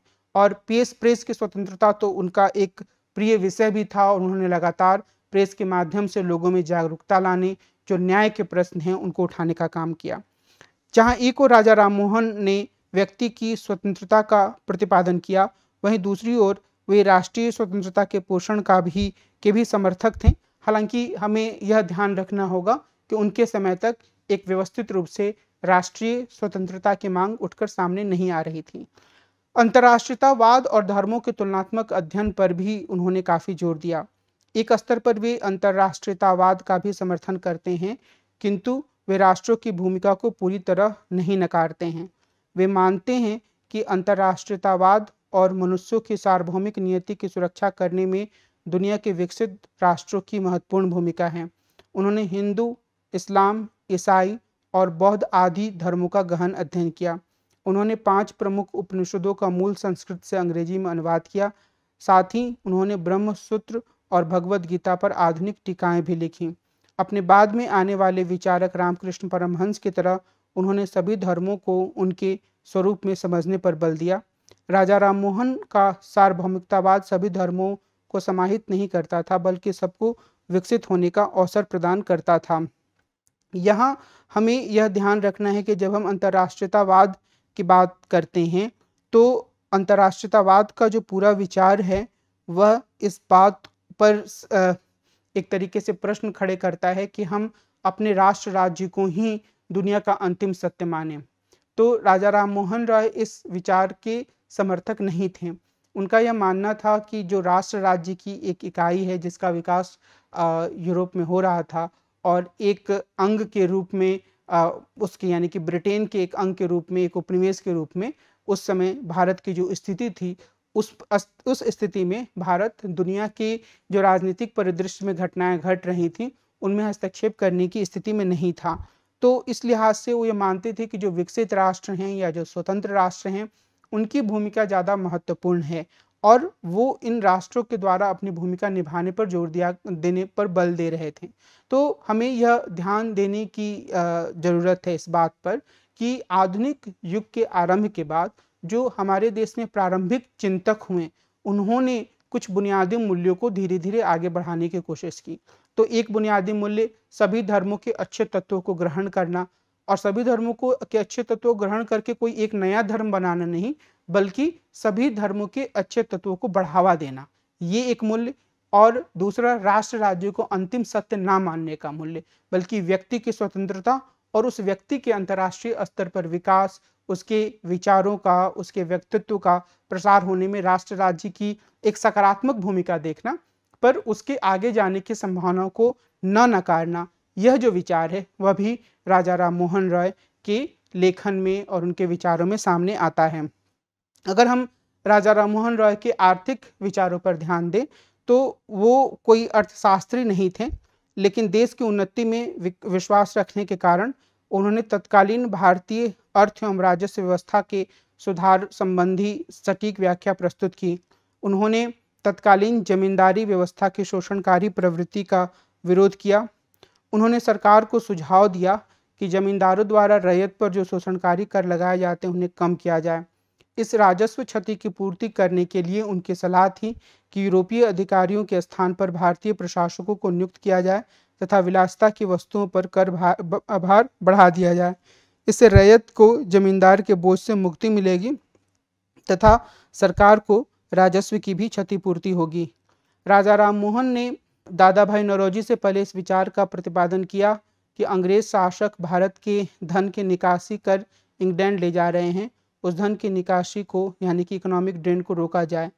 और प्रेस प्रेस की स्वतंत्रता तो उनका एक प्रिय विषय भी था और उन्होंने लगातार प्रेस के माध्यम से लोगों में जागरूकता लाने जो न्याय के प्रश्न हैं उनको उठाने का काम किया जहां ई को राजा राममोहन ने व्यक्ति की स्वतंत्रता का प्रतिपादन किया वहीं दूसरी ओर वे राष्ट्रीय स्वतंत्रता के पोषण का भी के भी समर्थक थे हालांकि हमें यह ध्यान रखना होगा कि उनके समय तक एक व्यवस्थित रूप से राष्ट्रीय स्वतंत्रता की मांग उठकर सामने नहीं आ रही थी अंतर्राष्ट्रीयतावाद और धर्मों के तुलनात्मक अध्ययन पर भी उन्होंने काफ़ी जोर दिया एक स्तर पर वे अंतर्राष्ट्रीयतावाद का भी समर्थन करते हैं किंतु वे राष्ट्रों की भूमिका को पूरी तरह नहीं नकारते हैं वे मानते हैं कि अंतर्राष्ट्रीयतावाद और मनुष्यों की सार्वभौमिक नियति की सुरक्षा करने में दुनिया के विकसित राष्ट्रों की महत्वपूर्ण भूमिका है उन्होंने हिंदू इस्लाम ईसाई और बौद्ध आदि धर्मों का गहन अध्ययन किया उन्होंने पांच प्रमुख उपनिषदों का मूल संस्कृत से अंग्रेजी में अनुवाद किया साथ ही उन्होंने ब्रह्म सूत्र और भगवद गीता पर आधुनिक टीकाएं भी लिखीं अपने बाद में आने वाले विचारक रामकृष्ण परमहंस की तरह उन्होंने सभी धर्मों को उनके स्वरूप में समझने पर बल दिया राजा राम मोहन का सार्वभौमिकतावाद सभी धर्मों को समाहित नहीं करता था बल्कि सबको विकसित होने का अवसर प्रदान करता था यहाँ हमें यह ध्यान रखना है कि जब हम अंतर्राष्ट्रीयतावाद की बात करते हैं तो अंतर्राष्ट्रीयतावाद का जो पूरा विचार है वह इस बात पर एक तरीके से प्रश्न खड़े करता है कि हम अपने राष्ट्र राज्य को ही दुनिया का अंतिम सत्य माने तो राजा राम मोहन रॉय इस विचार के समर्थक नहीं थे उनका यह मानना था कि जो राष्ट्र राज्य की एक इकाई है जिसका विकास यूरोप में हो रहा था और एक अंग के रूप में उसके यानी कि ब्रिटेन के एक अंग के रूप में एक उपनिवेश के रूप में उस समय भारत की जो स्थिति थी उस उस स्थिति में भारत दुनिया के जो राजनीतिक परिदृश्य में घटनाएं घट रही थी उनमें हस्तक्षेप करने की स्थिति में नहीं था तो इस लिहाज से वो ये मानते थे कि जो विकसित राष्ट्र हैं या जो स्वतंत्र राष्ट्र हैं उनकी भूमिका ज़्यादा महत्वपूर्ण है और वो इन राष्ट्रों के द्वारा अपनी भूमिका निभाने पर जोर दिया देने पर बल दे रहे थे तो हमें यह ध्यान देने की ज़रूरत है इस बात पर कि आधुनिक युग के आरंभ के बाद जो हमारे देश में प्रारंभिक चिंतक हुए उन्होंने कुछ बुनियादी मूल्यों को धीरे धीरे आगे बढ़ाने की कोशिश की तो एक बुनियादी मूल्य सभी धर्मों के अच्छे तत्वों को ग्रहण करना और सभी धर्मों को के अच्छे तत्वों को ग्रहण करके कोई एक नया धर्म बनाना नहीं बल्कि सभी धर्मों के अच्छे तत्वों को बढ़ावा देना ये एक मूल्य और दूसरा राष्ट्र राज्यों को अंतिम सत्य ना मानने का मूल्य बल्कि व्यक्ति की स्वतंत्रता और उस व्यक्ति के अंतर्राष्ट्रीय स्तर पर विकास उसके विचारों का उसके व्यक्तित्व का प्रसार होने में राष्ट्र राज्य की एक सकारात्मक भूमिका देखना पर उसके आगे जाने की संभावना को न नकारना यह जो विचार है वह भी राजा राम मोहन रॉय के लेखन में और उनके विचारों में सामने आता है अगर हम राजा राम मोहन रॉय के आर्थिक विचारों पर ध्यान दें तो वो कोई अर्थशास्त्री नहीं थे लेकिन देश की उन्नति में विश्वास रखने के कारण उन्होंने तत्कालीन भारतीय अर्थ एवं राजस्व व्यवस्था के सुधार संबंधी सटीक व्याख्या प्रस्तुत की उन्होंने तत्कालीन जमींदारी व्यवस्था की शोषणकारी प्रवृत्ति का विरोध किया उन्होंने सरकार को सुझाव दिया कि जमींदारों द्वारा रैयत पर जो शोषणकारी कर लगाए जाते हैं उन्हें कम किया जाए इस राजस्व क्षति की पूर्ति करने के लिए उनकी सलाह थी कि यूरोपीय अधिकारियों के स्थान पर भारतीय प्रशासकों को नियुक्त किया जाए तथा विलासता की वस्तुओं पर कर आभार भार बढ़ा दिया जाए इससे रैयत को जमींदार के बोझ से मुक्ति मिलेगी तथा सरकार को राजस्व की भी क्षतिपूर्ति होगी राजा राम मोहन ने दादा भाई नरोजी से पहले इस विचार का प्रतिपादन किया कि अंग्रेज शासक भारत के धन की निकासी कर इंग्लैंड ले जा रहे हैं उस धन की निकासी को यानी कि इकोनॉमिक ड्रेन को रोका जाए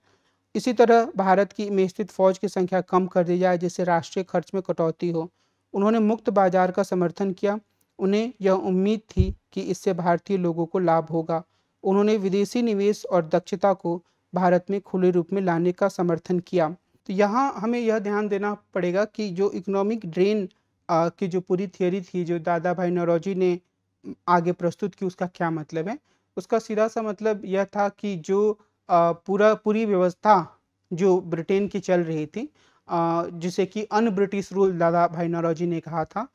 इसी तरह भारत की में फौज की संख्या कम कर दी जाए जिससे राष्ट्रीय खर्च में कटौती हो उन्होंने मुक्त बाजार का समर्थन किया उन्हें यह उम्मीद थी कि इससे भारतीय लोगों को लाभ होगा उन्होंने विदेशी निवेश और दक्षता को भारत में खुले रूप में लाने का समर्थन किया तो यहाँ हमें यह ध्यान देना पड़ेगा कि जो इकोनॉमिक ड्रेन की जो पूरी थियोरी थी जो दादा भाई नौरोजी ने आगे प्रस्तुत की उसका क्या मतलब है उसका सीधा सा मतलब यह था कि जो पूरा पूरी व्यवस्था जो ब्रिटेन की चल रही थी जिसे कि अन ब्रिटिश रूल दादा भाई नौरोजी ने कहा था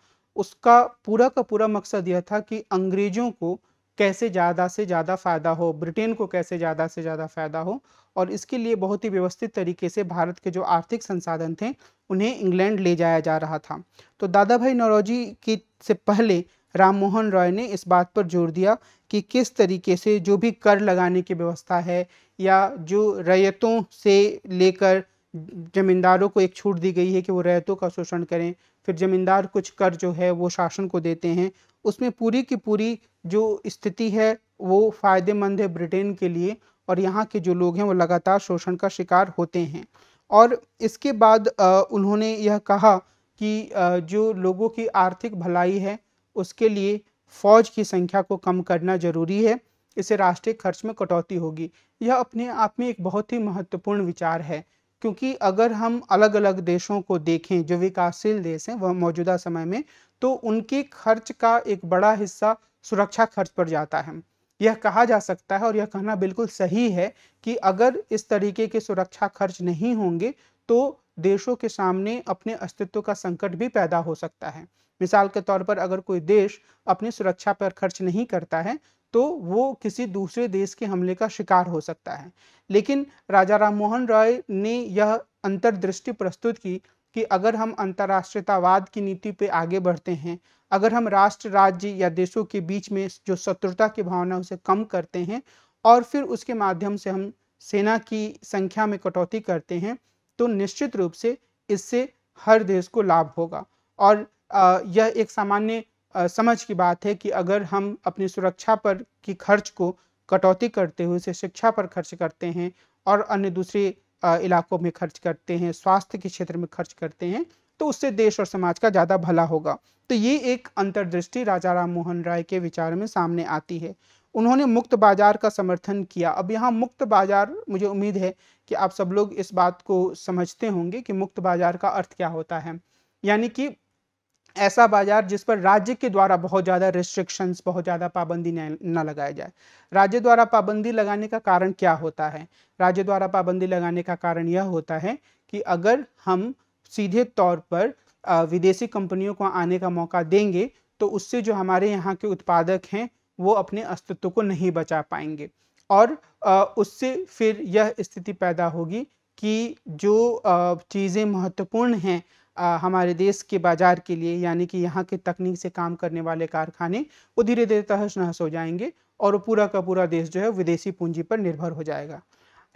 उसका पूरा का पूरा मकसद यह था कि अंग्रेजों को कैसे ज़्यादा से ज़्यादा फ़ायदा हो ब्रिटेन को कैसे ज़्यादा से ज़्यादा फ़ायदा हो और इसके लिए बहुत ही व्यवस्थित तरीके से भारत के जो आर्थिक संसाधन थे उन्हें इंग्लैंड ले जाया जा रहा था तो दादा भाई नौरोजी की से पहले राम मोहन रॉय ने इस बात पर जोर दिया कि किस तरीके से जो भी कर लगाने की व्यवस्था है या जो रैयतों से लेकर जमींदारों को एक छूट दी गई है कि वो रैयतों का शोषण करें फिर जमींदार कुछ कर जो है वो शासन को देते हैं उसमें पूरी की पूरी जो स्थिति है वो फ़ायदेमंद है ब्रिटेन के लिए और यहाँ के जो लोग हैं वो लगातार शोषण का शिकार होते हैं और इसके बाद उन्होंने यह कहा कि जो लोगों की आर्थिक भलाई है उसके लिए फ़ौज की संख्या को कम करना ज़रूरी है इसे राष्ट्रीय खर्च में कटौती होगी यह अपने आप में एक बहुत ही महत्वपूर्ण विचार है क्योंकि अगर हम अलग अलग देशों को देखें जो विकासशील देश हैं वह मौजूदा समय में तो उनके खर्च का एक बड़ा हिस्सा सुरक्षा खर्च पर जाता है यह कहा जा सकता है और यह कहना बिल्कुल सही है कि अगर इस तरीके के सुरक्षा खर्च नहीं होंगे तो देशों के सामने अपने अस्तित्व का संकट भी पैदा हो सकता है मिसाल के तौर पर अगर कोई देश अपनी सुरक्षा पर खर्च नहीं करता है तो वो किसी दूसरे देश के हमले का शिकार हो सकता है लेकिन राजा राम मोहन रॉय ने यह अंतर्दृष्टि प्रस्तुत की कि अगर हम अंतर्राष्ट्रीयतावाद की नीति पे आगे बढ़ते हैं अगर हम राष्ट्र राज्य या देशों के बीच में जो शत्रुता की भावना उसे कम करते हैं और फिर उसके माध्यम से हम सेना की संख्या में कटौती करते हैं तो निश्चित रूप से इससे हर देश को लाभ होगा और यह एक सामान्य समझ की बात है कि अगर हम अपनी सुरक्षा पर की खर्च को कटौती करते हुए उसे शिक्षा पर खर्च करते हैं और अन्य दूसरे इलाकों में खर्च करते हैं स्वास्थ्य के क्षेत्र में खर्च करते हैं तो उससे देश और समाज का ज़्यादा भला होगा तो ये एक अंतर्दृष्टि राजा राम मोहन राय के विचार में सामने आती है उन्होंने मुक्त बाजार का समर्थन किया अब यहाँ मुक्त बाजार मुझे उम्मीद है कि आप सब लोग इस बात को समझते होंगे कि मुक्त बाजार का अर्थ क्या होता है यानी कि ऐसा बाजार जिस पर राज्य के द्वारा बहुत ज़्यादा रिस्ट्रिक्शंस बहुत ज़्यादा पाबंदी न लगाया जाए राज्य द्वारा पाबंदी लगाने का कारण क्या होता है राज्य द्वारा पाबंदी लगाने का कारण यह होता है कि अगर हम सीधे तौर पर विदेशी कंपनियों को आने का मौका देंगे तो उससे जो हमारे यहाँ के उत्पादक हैं वो अपने अस्तित्व को नहीं बचा पाएंगे और उससे फिर यह स्थिति पैदा होगी कि जो चीज़ें महत्वपूर्ण हैं हमारे देश के बाज़ार के लिए यानी कि यहाँ के तकनीक से काम करने वाले कारखाने वो धीरे धीरे तहस नहस हो जाएंगे और पूरा का पूरा देश जो है विदेशी पूंजी पर निर्भर हो जाएगा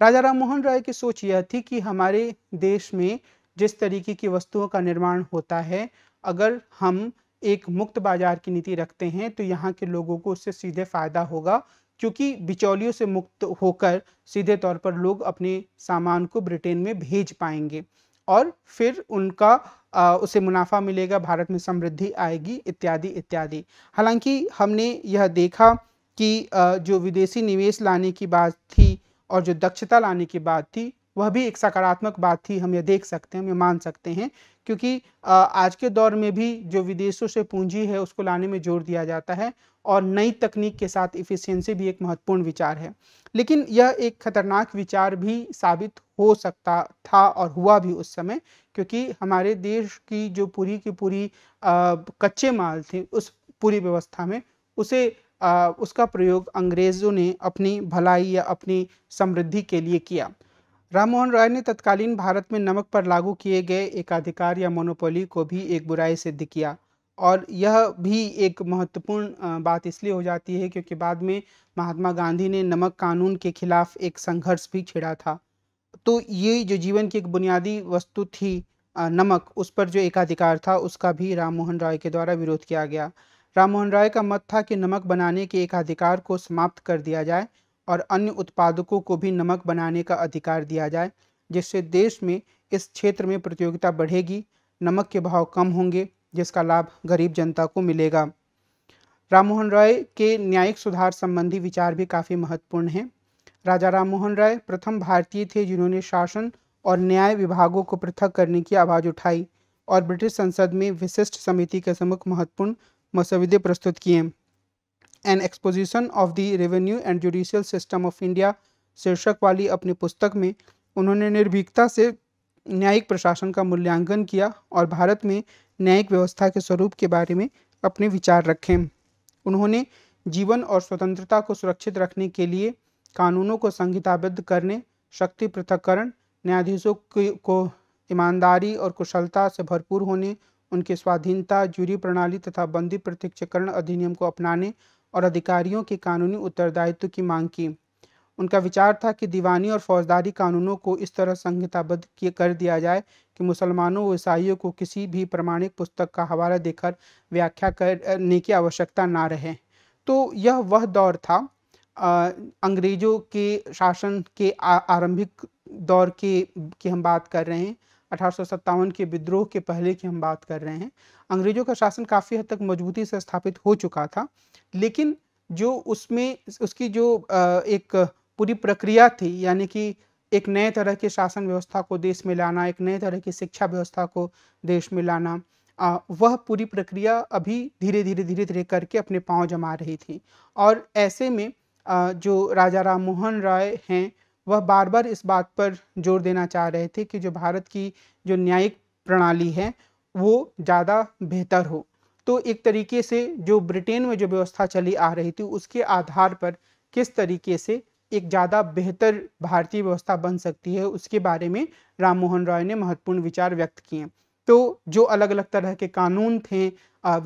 राजा राम मोहन राय की सोच यह थी कि हमारे देश में जिस तरीके की वस्तुओं का निर्माण होता है अगर हम एक मुक्त बाजार की नीति रखते हैं तो यहाँ के लोगों को उससे सीधे फायदा होगा क्योंकि बिचौलियों से मुक्त होकर सीधे तौर पर लोग अपने सामान को ब्रिटेन में भेज पाएंगे और फिर उनका आ, उसे मुनाफा मिलेगा भारत में समृद्धि आएगी इत्यादि इत्यादि हालांकि हमने यह देखा कि आ, जो विदेशी निवेश लाने की बात थी और जो दक्षता लाने की बात थी वह भी एक सकारात्मक बात थी हम यह देख सकते हैं हम ये मान सकते हैं क्योंकि आज के दौर में भी जो विदेशों से पूंजी है उसको लाने में जोर दिया जाता है और नई तकनीक के साथ इफिशियंसी भी एक महत्वपूर्ण विचार है लेकिन यह एक खतरनाक विचार भी साबित हो सकता था और हुआ भी उस समय क्योंकि हमारे देश की जो पूरी की पूरी कच्चे माल थे उस पूरी व्यवस्था में उसे आ, उसका प्रयोग अंग्रेज़ों ने अपनी भलाई या अपनी समृद्धि के लिए किया राम मोहन राय ने तत्कालीन भारत में नमक पर लागू किए गए एकाधिकार या मोनोपोली को भी एक बुराई सिद्ध किया और यह भी एक महत्वपूर्ण बात इसलिए हो जाती है क्योंकि बाद में महात्मा गांधी ने नमक कानून के खिलाफ एक संघर्ष भी छेड़ा था तो ये जो जीवन की एक बुनियादी वस्तु थी नमक उस पर जो एकाधिकार था उसका भी राम मोहन राय के द्वारा विरोध किया गया राम मोहन राय का मत था कि नमक बनाने के एकाधिकार को समाप्त कर दिया जाए और अन्य उत्पादकों को भी नमक बनाने का अधिकार दिया जाए जिससे देश में इस क्षेत्र में प्रतियोगिता बढ़ेगी नमक के भाव कम होंगे जिसका लाभ गरीब जनता को मिलेगा राममोहन रॉय के न्यायिक सुधार संबंधी विचार भी काफ़ी महत्वपूर्ण हैं राजा राममोहन रॉय प्रथम भारतीय थे जिन्होंने शासन और न्याय विभागों को पृथक करने की आवाज़ उठाई और ब्रिटिश संसद में विशिष्ट समिति के समुख महत्वपूर्ण मसौदे प्रस्तुत किए an exposition of the revenue and judicial system of India शीर्षक वाली अपनी पुस्तक में उन्होंने निर्भीकता से न्यायिक प्रशासन का मूल्यांकन किया और भारत में न्यायिक व्यवस्था के स्वरूप के बारे में अपने विचार रखे उन्होंने जीवन और स्वतंत्रता को सुरक्षित रखने के लिए कानूनों को संहिताबद्ध करने शक्ति पृथककरण न्यायाधीशों को ईमानदारी और कुशलता से भरपूर होने उनकी स्वाधीनता जूरी प्रणाली तथा बंदी प्रत्यक्षकरण अधिनियम को अपनाने और अधिकारियों के कानूनी उत्तरदायित्व की मांग की उनका विचार था कि दीवानी और फौजदारी कानूनों को इस तरह संहिताबद्ध कर दिया जाए कि मुसलमानों व ईसाइयों को किसी भी प्रमाणिक पुस्तक का हवाला देकर व्याख्या करने की आवश्यकता ना रहे तो यह वह दौर था अंग्रेजों के शासन के आरंभिक दौर के की हम बात कर रहे हैं अठारह के विद्रोह के पहले की हम बात कर रहे हैं अंग्रेजों का शासन काफ़ी हद तक मजबूती से स्थापित हो चुका था लेकिन जो उसमें उसकी जो एक पूरी प्रक्रिया थी यानी कि एक नए तरह के शासन व्यवस्था को देश में लाना एक नए तरह की शिक्षा व्यवस्था को देश में लाना आ, वह पूरी प्रक्रिया अभी धीरे धीरे धीरे धीरे करके अपने पांव जमा रही थी और ऐसे में आ, जो राजा राम मोहन राय हैं वह बार बार इस बात पर जोर देना चाह रहे थे कि जो भारत की जो न्यायिक प्रणाली है वो ज़्यादा बेहतर हो तो एक तरीके से जो ब्रिटेन में जो व्यवस्था चली आ रही थी उसके आधार पर किस तरीके से एक ज़्यादा बेहतर भारतीय व्यवस्था बन सकती है उसके बारे में राम मोहन रॉय ने महत्वपूर्ण विचार व्यक्त किए तो जो अलग अलग तरह के कानून थे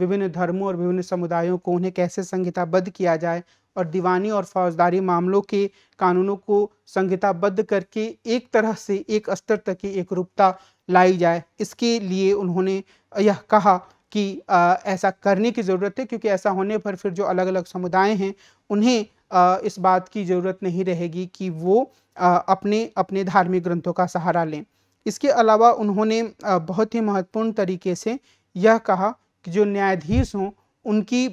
विभिन्न धर्मों और विभिन्न समुदायों को उन्हें कैसे संहिताबद्ध किया जाए और दीवानी और फौजदारी मामलों के कानूनों को संहिताबद्ध करके एक तरह से एक स्तर तक की रूपता लाई जाए इसके लिए उन्होंने यह कहा कि आ, ऐसा करने की ज़रूरत है क्योंकि ऐसा होने पर फिर जो अलग अलग समुदाय हैं उन्हें आ, इस बात की ज़रूरत नहीं रहेगी कि वो आ, अपने अपने धार्मिक ग्रंथों का सहारा लें इसके अलावा उन्होंने बहुत ही महत्वपूर्ण तरीके से यह कहा कि जो न्यायाधीश हों उनकी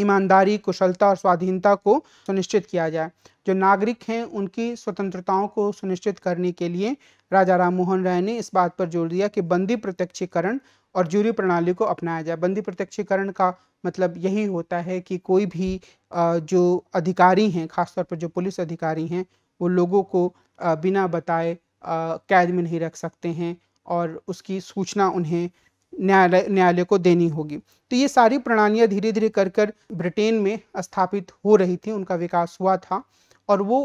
ईमानदारी कुशलता और स्वाधीनता को सुनिश्चित किया जाए जो नागरिक हैं उनकी स्वतंत्रताओं को सुनिश्चित करने के लिए राजा राम मोहन राय ने इस बात पर जोर दिया कि बंदी प्रत्यक्षीकरण और जूरी प्रणाली को अपनाया जाए बंदी प्रत्यक्षीकरण का मतलब यही होता है कि कोई भी जो अधिकारी हैं खासतौर पर जो पुलिस अधिकारी हैं वो लोगों को बिना बताए कैद में नहीं रख सकते हैं और उसकी सूचना उन्हें न्यायालय न्यायालय को देनी होगी तो ये सारी प्रणालियाँ धीरे धीरे कर कर ब्रिटेन में स्थापित हो रही थी उनका विकास हुआ था और वो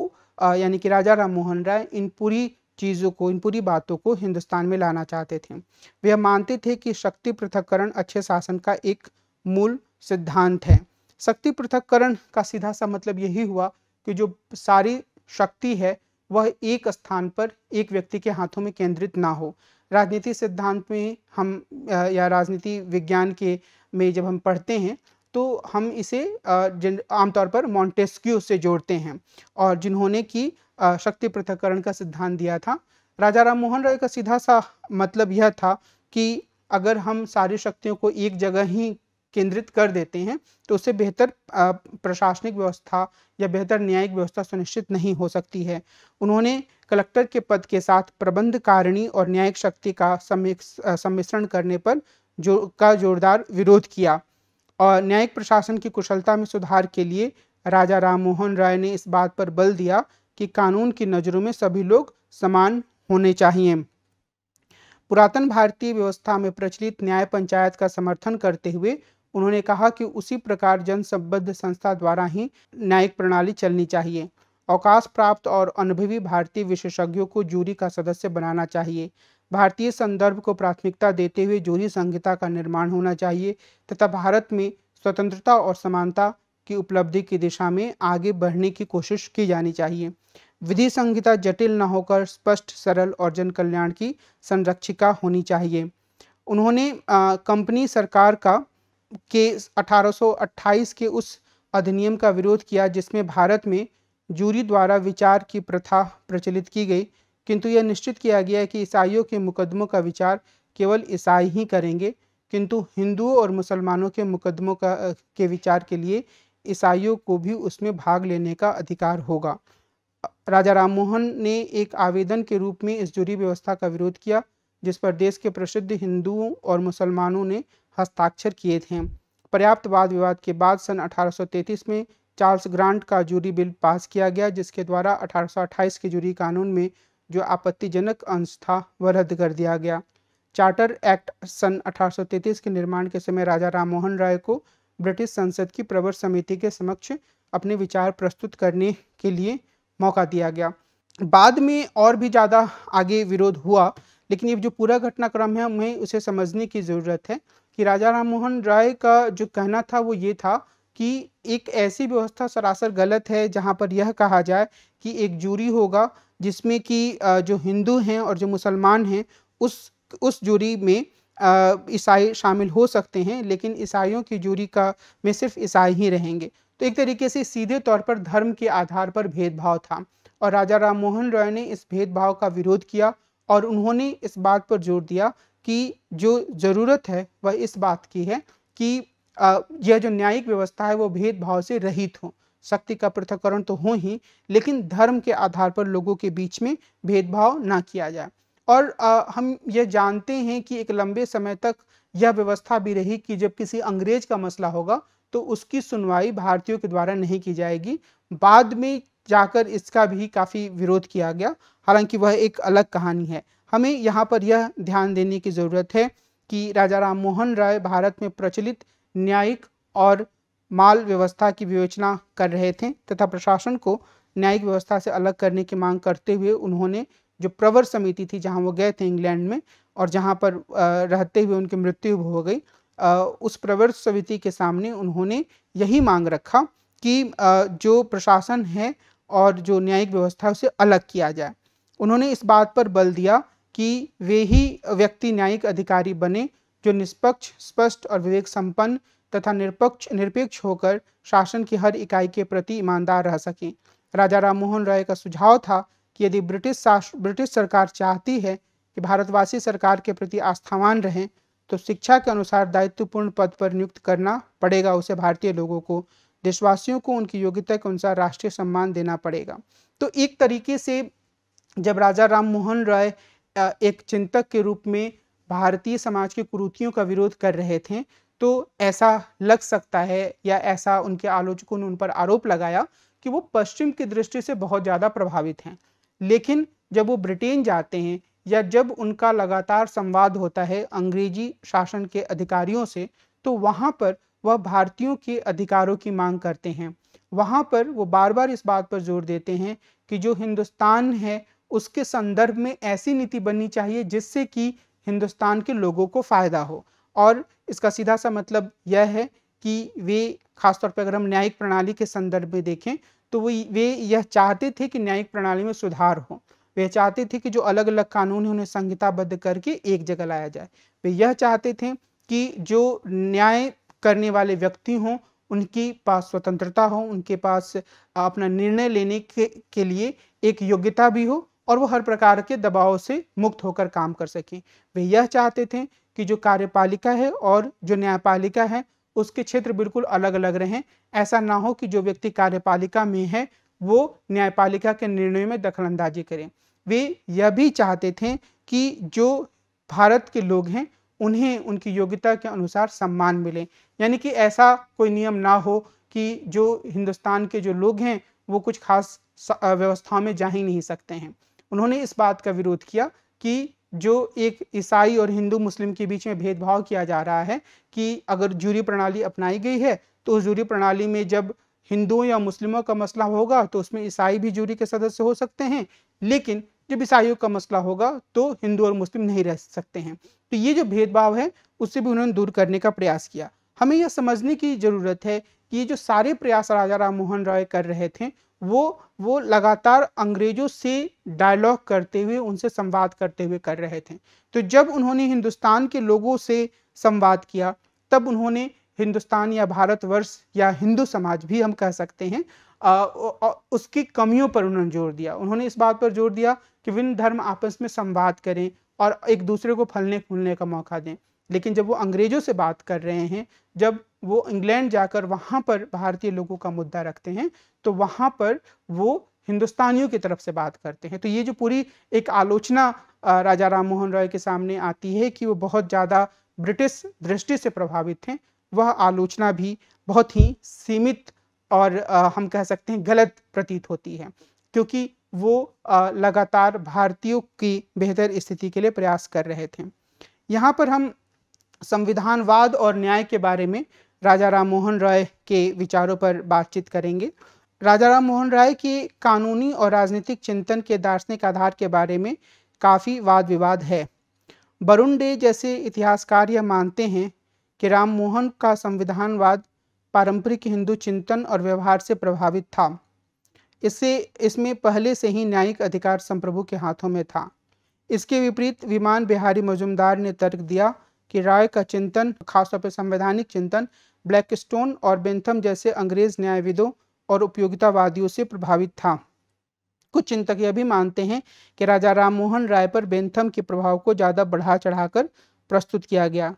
यानी कि राजा राम मोहन राय इन पूरी चीज़ों को इन पूरी बातों को हिंदुस्तान में लाना चाहते थे वे मानते थे कि शक्ति पृथककरण अच्छे शासन का एक मूल सिद्धांत है शक्ति पृथककरण का सीधा सा मतलब यही हुआ कि जो सारी शक्ति है वह एक स्थान पर एक व्यक्ति के हाथों में केंद्रित ना हो राजनीति सिद्धांत में हम या राजनीति विज्ञान के में जब हम पढ़ते हैं तो हम इसे आमतौर पर मॉन्टेस्क्यू से जोड़ते हैं और जिन्होंने की शक्ति पृथककरण का सिद्धांत दिया था राजा राम मोहन राय का सीधा सा मतलब यह था कि अगर हम सारी शक्तियों को एक जगह ही केंद्रित कर देते हैं तो उससे बेहतर प्रशासनिक व्यवस्था या बेहतर न्यायिक व्यवस्था सुनिश्चित नहीं हो सकती है उन्होंने कलेक्टर के पद के साथ प्रबंध कारिणी और न्यायिक शक्ति का सम्मिश्रण करने पर जो का जोरदार विरोध किया और न्यायिक प्रशासन की कुशलता में सुधार के लिए राजा राम मोहन राय ने इस बात पर बल दिया कि कानून की नज़रों में सभी लोग समान होने चाहिए पुरातन भारतीय व्यवस्था में प्रचलित न्याय पंचायत का समर्थन करते हुए उन्होंने कहा कि उसी प्रकार जनसंबद्ध संस्था द्वारा ही न्यायिक प्रणाली चलनी चाहिए अवकाश प्राप्त और अनुभवी भारतीय विशेषज्ञों को जूरी का सदस्य बनाना चाहिए भारतीय संदर्भ को प्राथमिकता देते हुए जूरी संहिता का निर्माण होना चाहिए तथा भारत में स्वतंत्रता और समानता की उपलब्धि की दिशा में आगे बढ़ने की कोशिश की जानी चाहिए विधि संहिता जटिल न होकर स्पष्ट सरल और जन कल्याण की संरक्षिका होनी चाहिए उन्होंने कंपनी सरकार का के 1828 के उस अधिनियम का विरोध किया जिसमें भारत में जूरी द्वारा विचार की प्रथा प्रचलित की गई किंतु यह निश्चित किया गया कि ईसाइयों के मुकदमों का विचार केवल ईसाई ही करेंगे किंतु हिंदुओं और मुसलमानों के मुकदमों का के विचार के लिए ईसाइयों को भी उसमें भाग लेने का अधिकार होगा राजा राममोहन ने एक आवेदन के रूप में इस जुरी व्यवस्था का विरोध किया जिस पर देश के प्रसिद्ध हिंदुओं और मुसलमानों ने हस्ताक्षर किए थे पर्याप्त वाद विवाद के बाद सन 1833 में चार्ल्स ग्रांट का जूरी बिल पास किया गया जिसके द्वारा 1828 के जूरी कानून में जो आपत्तिजनक अंश था वह रद्द कर दिया गया चार्टर एक्ट सन 1833 के निर्माण के समय राजा राममोहन राय को ब्रिटिश संसद की प्रवर समिति के समक्ष अपने विचार प्रस्तुत करने के लिए मौका दिया गया बाद में और भी ज़्यादा आगे विरोध हुआ लेकिन ये जो पूरा घटनाक्रम है हमें उसे समझने की ज़रूरत है कि राजा राम मोहन राय का जो कहना था वो ये था कि एक ऐसी व्यवस्था सरासर गलत है जहाँ पर यह कहा जाए कि एक जूरी होगा जिसमें कि जो हिंदू हैं और जो मुसलमान हैं उस उस जूरी में ईसाई शामिल हो सकते हैं लेकिन ईसाइयों की जूरी का में सिर्फ ईसाई ही रहेंगे तो एक तरीके से सीधे तौर पर धर्म के आधार पर भेदभाव था और राजा राम मोहन रॉय ने इस भेदभाव का विरोध किया और उन्होंने इस बात पर जोर दिया कि जो ज़रूरत है वह इस बात की है कि यह जो न्यायिक व्यवस्था है वो भेदभाव से रहित हो शक्ति का पृथककरण तो हो ही लेकिन धर्म के आधार पर लोगों के बीच में भेदभाव ना किया जाए और आ, हम यह जानते हैं कि एक लंबे समय तक यह व्यवस्था भी रही कि जब किसी अंग्रेज का मसला होगा तो उसकी सुनवाई भारतीयों के द्वारा नहीं की जाएगी बाद में जाकर इसका भी काफ़ी विरोध किया गया हालांकि वह एक अलग कहानी है हमें यहाँ पर यह ध्यान देने की ज़रूरत है कि राजा राम मोहन राय भारत में प्रचलित न्यायिक और माल व्यवस्था की विवेचना कर रहे थे तथा प्रशासन को न्यायिक व्यवस्था से अलग करने की मांग करते हुए उन्होंने जो प्रवर समिति थी जहाँ वो गए थे इंग्लैंड में और जहाँ पर रहते हुए उनकी मृत्यु हो गई उस प्रवर समिति के सामने उन्होंने यही मांग रखा कि जो प्रशासन है और जो न्यायिक व्यवस्था है उसे अलग किया जाए उन्होंने इस बात पर बल दिया कि वे ही व्यक्ति न्यायिक अधिकारी बने जो निष्पक्ष स्पष्ट और विवेक संपन्न तथा निरपक्ष निरपेक्ष होकर शासन की हर इकाई के प्रति ईमानदार रह सकें राजा राममोहन राय का सुझाव था कि यदि ब्रिटिश ब्रिटिश सरकार चाहती है कि भारतवासी सरकार के प्रति आस्थावान रहें तो शिक्षा के अनुसार दायित्वपूर्ण पद पर नियुक्त करना पड़ेगा उसे भारतीय लोगों को देशवासियों को उनकी योग्यता के अनुसार राष्ट्रीय सम्मान देना पड़ेगा तो एक तरीके से जब राजा राम मोहन रॉय एक चिंतक के रूप में भारतीय समाज की कुरूतियों का विरोध कर रहे थे तो ऐसा लग सकता है या ऐसा उनके आलोचकों ने उन पर आरोप लगाया कि वो पश्चिम की दृष्टि से बहुत ज़्यादा प्रभावित हैं लेकिन जब वो ब्रिटेन जाते हैं या जब उनका लगातार संवाद होता है अंग्रेजी शासन के अधिकारियों से तो वहाँ पर वह भारतीयों के अधिकारों की मांग करते हैं वहाँ पर वो बार बार इस बात पर जोर देते हैं कि जो हिंदुस्तान है उसके संदर्भ में ऐसी नीति बननी चाहिए जिससे कि हिंदुस्तान के लोगों को फ़ायदा हो और इसका सीधा सा मतलब यह है कि वे खासतौर पर अगर हम न्यायिक प्रणाली के संदर्भ में देखें तो वो वे यह चाहते थे कि न्यायिक प्रणाली में सुधार हो वे चाहते थे कि जो अलग अलग कानून है उन्हें संहिताबद्ध करके एक जगह लाया जाए वे यह चाहते थे कि जो न्याय करने वाले व्यक्ति हों उनके पास स्वतंत्रता हो उनके पास अपना निर्णय लेने के, के लिए एक योग्यता भी हो और वो हर प्रकार के दबाव से मुक्त होकर काम कर सकें वे यह चाहते थे कि जो कार्यपालिका है और जो न्यायपालिका है उसके क्षेत्र बिल्कुल अलग अलग रहें ऐसा ना हो कि जो व्यक्ति कार्यपालिका में है वो न्यायपालिका के निर्णय में दखलंदाजी करें वे यह भी चाहते थे कि जो भारत के लोग हैं उन्हें उनकी योग्यता के अनुसार सम्मान मिले यानी कि ऐसा कोई नियम ना हो कि जो हिंदुस्तान के जो लोग हैं वो कुछ खास व्यवस्थाओं में जा ही नहीं सकते हैं उन्होंने इस बात का विरोध किया कि जो एक ईसाई और हिंदू मुस्लिम के बीच में भेदभाव किया जा रहा है कि अगर जूरी प्रणाली अपनाई गई है तो उस जूरी प्रणाली में जब हिंदुओं या मुस्लिमों का मसला होगा तो उसमें ईसाई भी जूरी के सदस्य हो सकते हैं लेकिन जब ईसाइयों का मसला होगा तो हिंदू और मुस्लिम नहीं रह सकते हैं तो ये जो भेदभाव है उससे भी उन्होंने दूर करने का प्रयास किया हमें यह समझने की ज़रूरत है कि ये जो सारे प्रयास राजा राम मोहन रॉय कर रहे थे वो वो लगातार अंग्रेज़ों से डायलॉग करते हुए उनसे संवाद करते हुए कर रहे थे तो जब उन्होंने हिंदुस्तान के लोगों से संवाद किया तब उन्होंने हिंदुस्तान या भारतवर्ष या हिंदू समाज भी हम कह सकते हैं आ, उसकी कमियों पर उन्होंने जोर दिया उन्होंने इस बात पर जोर दिया कि विभिन्न धर्म आपस में संवाद करें और एक दूसरे को फलने फूलने का मौका दें लेकिन जब वो अंग्रेज़ों से बात कर रहे हैं जब वो इंग्लैंड जाकर वहाँ पर भारतीय लोगों का मुद्दा रखते हैं तो वहाँ पर वो हिंदुस्तानियों की तरफ से बात करते हैं तो ये जो पूरी एक आलोचना राजा राम मोहन रॉय के सामने आती है कि वो बहुत ज़्यादा ब्रिटिश दृष्टि से प्रभावित थे वह आलोचना भी बहुत ही सीमित और हम कह सकते हैं गलत प्रतीत होती है क्योंकि वो लगातार भारतीयों की बेहतर स्थिति के लिए प्रयास कर रहे थे यहाँ पर हम संविधानवाद और न्याय के बारे में राजा राम मोहन रॉय के विचारों पर बातचीत करेंगे राजा राम मोहन राय के कानूनी और राजनीतिक चिंतन के दार्शनिक आधार के बारे में काफ़ी वाद विवाद है वरुण डे जैसे इतिहासकार यह मानते हैं कि राम मोहन का संविधानवाद पारंपरिक हिंदू चिंतन और व्यवहार से प्रभावित था इससे इसमें पहले से ही न्यायिक अधिकार संप्रभु के हाथों में था इसके विपरीत विमान बिहारी मजुमदार ने तर्क दिया कि राय का चिंतन खासतौर पर संवैधानिक चिंतन ब्लैकस्टोन और बेंथम जैसे अंग्रेज न्यायविदों और उपयोगितावादियों से प्रभावित था कुछ चिंतक यह भी मानते हैं कि राजा राममोहन राय पर बेंथम के प्रभाव को ज़्यादा बढ़ा चढ़ाकर प्रस्तुत किया गया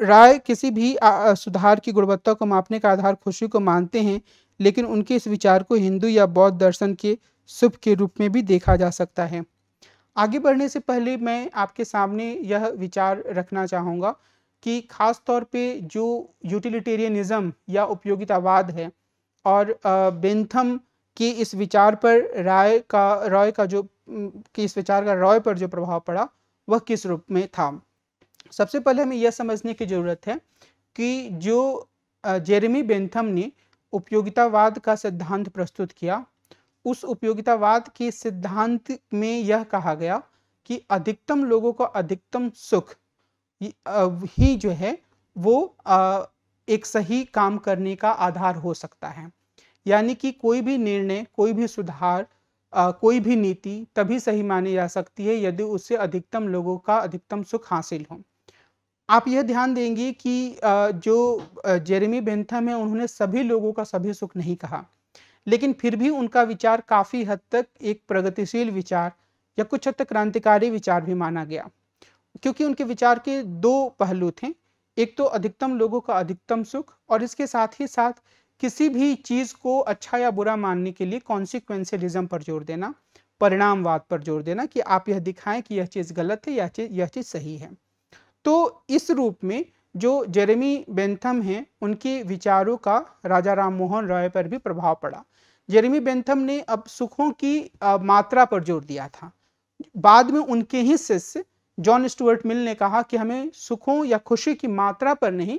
राय किसी भी सुधार की गुणवत्ता को मापने का आधार खुशी को मानते हैं लेकिन उनके इस विचार को हिंदू या बौद्ध दर्शन के शुभ के रूप में भी देखा जा सकता है आगे बढ़ने से पहले मैं आपके सामने यह विचार रखना चाहूँगा कि ख़ास तौर पे जो यूटिलिटेरियनिज़्म या उपयोगितावाद है और बेंथम की इस विचार पर राय का रॉय का जो कि इस विचार का रॉय पर जो प्रभाव पड़ा वह किस रूप में था सबसे पहले हमें यह समझने की ज़रूरत है कि जो जेरेमी बेंथम ने उपयोगितावाद का सिद्धांत प्रस्तुत किया उस उपयोगितावाद के सिद्धांत में यह कहा गया कि अधिकतम लोगों का अधिकतम सुख ही जो है वो एक सही काम करने का आधार हो सकता है यानी कि कोई भी निर्णय कोई भी सुधार कोई भी नीति तभी सही मानी जा सकती है यदि उससे अधिकतम लोगों का अधिकतम सुख हासिल हो आप यह ध्यान देंगे कि जो जेरेमी बेंथम है उन्होंने सभी लोगों का सभी सुख नहीं कहा लेकिन फिर भी उनका विचार काफ़ी हद तक एक प्रगतिशील विचार या कुछ हद तक क्रांतिकारी विचार भी माना गया क्योंकि उनके विचार के दो पहलू थे एक तो अधिकतम लोगों का अधिकतम सुख और इसके साथ ही साथ किसी भी चीज़ को अच्छा या बुरा मानने के लिए कॉन्सिक्वेंसलिज्म पर जोर देना परिणामवाद पर जोर देना कि आप यह दिखाएं कि यह चीज़ गलत है या चीज़ यह चीज़ सही है तो इस रूप में जो जेरेमी बेंथम हैं उनके विचारों का राजा राम मोहन रॉय पर भी प्रभाव पड़ा जेरेमी बेंथम ने अब सुखों की मात्रा पर जोर दिया था बाद में उनके ही शिष्य जॉन स्टुअर्ट मिल ने कहा कि हमें सुखों या खुशी की मात्रा पर नहीं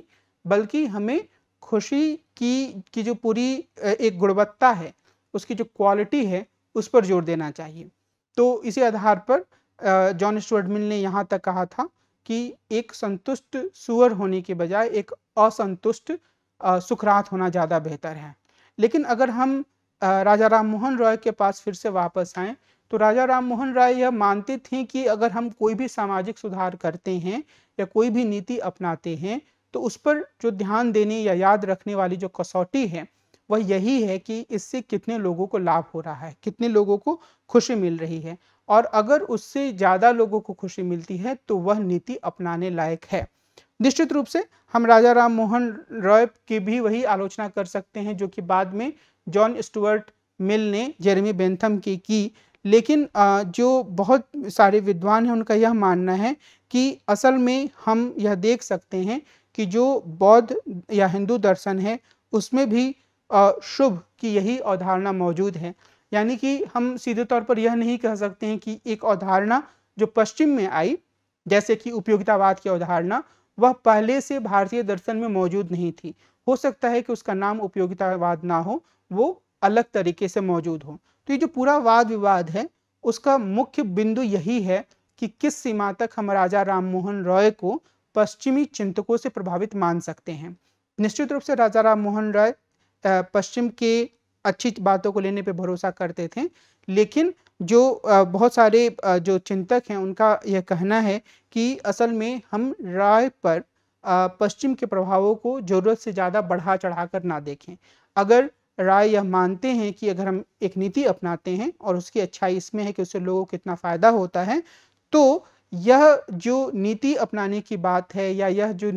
बल्कि हमें खुशी की की जो पूरी एक गुणवत्ता है उसकी जो क्वालिटी है उस पर जोर देना चाहिए तो इसी आधार पर जॉन स्टुअर्ट मिल ने यहाँ तक कहा था कि एक संतुष्ट सुअर होने के बजाय एक असंतुष्ट सुखरात होना ज़्यादा बेहतर है लेकिन अगर हम राजा राम मोहन रॉय के पास फिर से वापस आए तो राजा राम मोहन रॉय यह मानते थे कि अगर हम कोई भी सामाजिक सुधार करते हैं या कोई भी नीति अपनाते हैं तो उस पर जो ध्यान देने या याद रखने वाली जो कसौटी है वह यही है कि इससे कितने लोगों को लाभ हो रहा है कितने लोगों को खुशी मिल रही है और अगर उससे ज़्यादा लोगों को खुशी मिलती है तो वह नीति अपनाने लायक है निश्चित रूप से हम राजा राम मोहन रॉय की भी वही आलोचना कर सकते हैं जो कि बाद में जॉन स्टुअर्ट मिल ने जेरेमी बेंथम की की लेकिन जो बहुत सारे विद्वान हैं उनका यह मानना है कि असल में हम यह देख सकते हैं कि जो बौद्ध या हिंदू दर्शन है उसमें भी शुभ की यही अवधारणा मौजूद है यानी कि हम सीधे तौर पर यह नहीं कह सकते हैं कि एक अवधारणा जो पश्चिम में आई जैसे कि उपयोगितावाद की अवधारणा वह पहले से भारतीय दर्शन में मौजूद नहीं थी हो सकता है कि उसका नाम उपयोगितावाद ना हो वो अलग तरीके से मौजूद हो तो ये जो पूरा वाद विवाद है उसका मुख्य बिंदु यही है कि किस सीमा तक हम राजा राममोहन रॉय को पश्चिमी चिंतकों से प्रभावित मान सकते हैं निश्चित रूप से राजा राममोहन रॉय पश्चिम के अच्छी बातों को लेने पे भरोसा करते थे लेकिन जो बहुत सारे जो चिंतक हैं उनका यह कहना है कि असल में हम राय पर पश्चिम के प्रभावों को ज़रूरत से ज़्यादा बढ़ा चढ़ा कर ना देखें अगर राय यह मानते हैं कि अगर हम एक नीति अपनाते हैं और उसकी अच्छाई इसमें है कि उससे लोगों को कितना फ़ायदा होता है तो यह जो नीति अपनाने की बात है या यह जो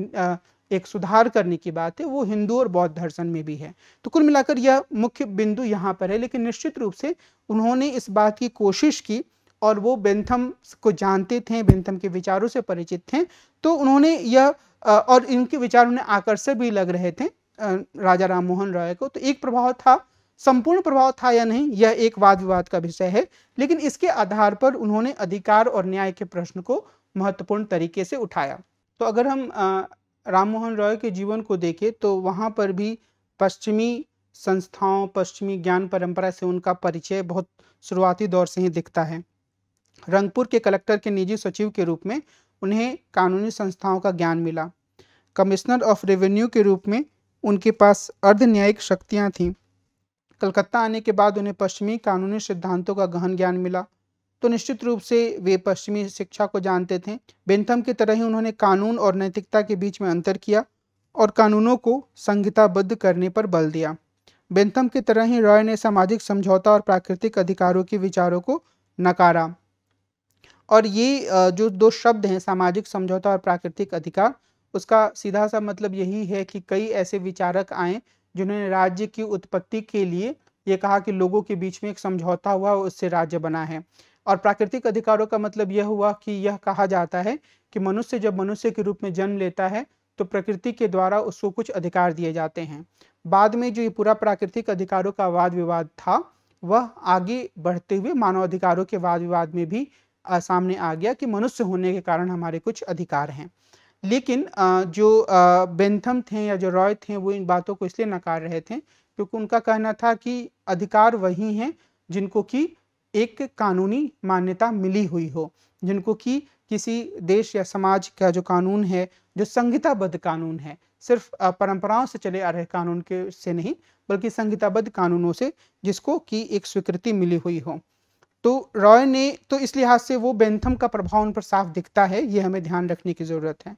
एक सुधार करने की बात है वो हिंदू और बौद्ध दर्शन में भी है तो कुल मिलाकर यह मुख्य बिंदु यहाँ पर है लेकिन निश्चित रूप से उन्होंने इस बात की कोशिश की और वो बेंथम को जानते थे बेंथम के विचारों से परिचित थे तो उन्होंने यह और इनके विचार उन्हें आकर्षक भी लग रहे थे राजा राम मोहन राय को तो एक प्रभाव था संपूर्ण प्रभाव था या नहीं यह एक वाद विवाद का विषय है लेकिन इसके आधार पर उन्होंने अधिकार और न्याय के प्रश्न को महत्वपूर्ण तरीके से उठाया तो अगर हम राम मोहन रॉय के जीवन को देखें तो वहाँ पर भी पश्चिमी संस्थाओं पश्चिमी ज्ञान परंपरा से उनका परिचय बहुत शुरुआती दौर से ही दिखता है रंगपुर के कलेक्टर के निजी सचिव के रूप में उन्हें कानूनी संस्थाओं का ज्ञान मिला कमिश्नर ऑफ रेवेन्यू के रूप में उनके पास अर्ध न्यायिक शक्तियाँ थीं कलकत्ता आने के बाद उन्हें पश्चिमी कानूनी सिद्धांतों का गहन ज्ञान मिला तो निश्चित रूप से वे पश्चिमी शिक्षा को जानते थे बेंथम की तरह ही उन्होंने कानून और नैतिकता के बीच में अंतर किया और कानूनों को संहिताबद्ध करने पर बल दिया बेंथम की तरह ही रॉय ने सामाजिक समझौता और प्राकृतिक अधिकारों के विचारों को नकारा और ये जो दो शब्द हैं सामाजिक समझौता और प्राकृतिक अधिकार उसका सीधा सा मतलब यही है कि कई ऐसे विचारक आए जिन्होंने राज्य की उत्पत्ति के लिए ये कहा कि लोगों के बीच में एक समझौता हुआ उससे राज्य बना है और प्राकृतिक अधिकारों का मतलब यह हुआ कि यह कहा जाता है कि मनुष्य जब मनुष्य के रूप में जन्म लेता है तो प्रकृति के द्वारा उसको कुछ अधिकार दिए जाते हैं बाद में जो ये पूरा प्राकृतिक अधिकारों का वाद विवाद था वह आगे बढ़ते हुए मानव अधिकारों के वाद विवाद में भी सामने आ गया कि मनुष्य होने के कारण हमारे कुछ अधिकार हैं लेकिन जो बेंथम थे या जो रॉय थे वो इन बातों को इसलिए नकार रहे थे क्योंकि उनका कहना था कि अधिकार वही हैं जिनको कि एक कानूनी मान्यता मिली हुई हो जिनको कि किसी देश या समाज का जो कानून है जो संहिताबद्ध कानून है सिर्फ परंपराओं से चले आ रहे कानून के से नहीं बल्कि संहिताबद्ध कानूनों से जिसको कि एक स्वीकृति मिली हुई हो तो रॉय ने तो इस लिहाज से वो बेंथम का प्रभाव उन पर साफ दिखता है ये हमें ध्यान रखने की ज़रूरत है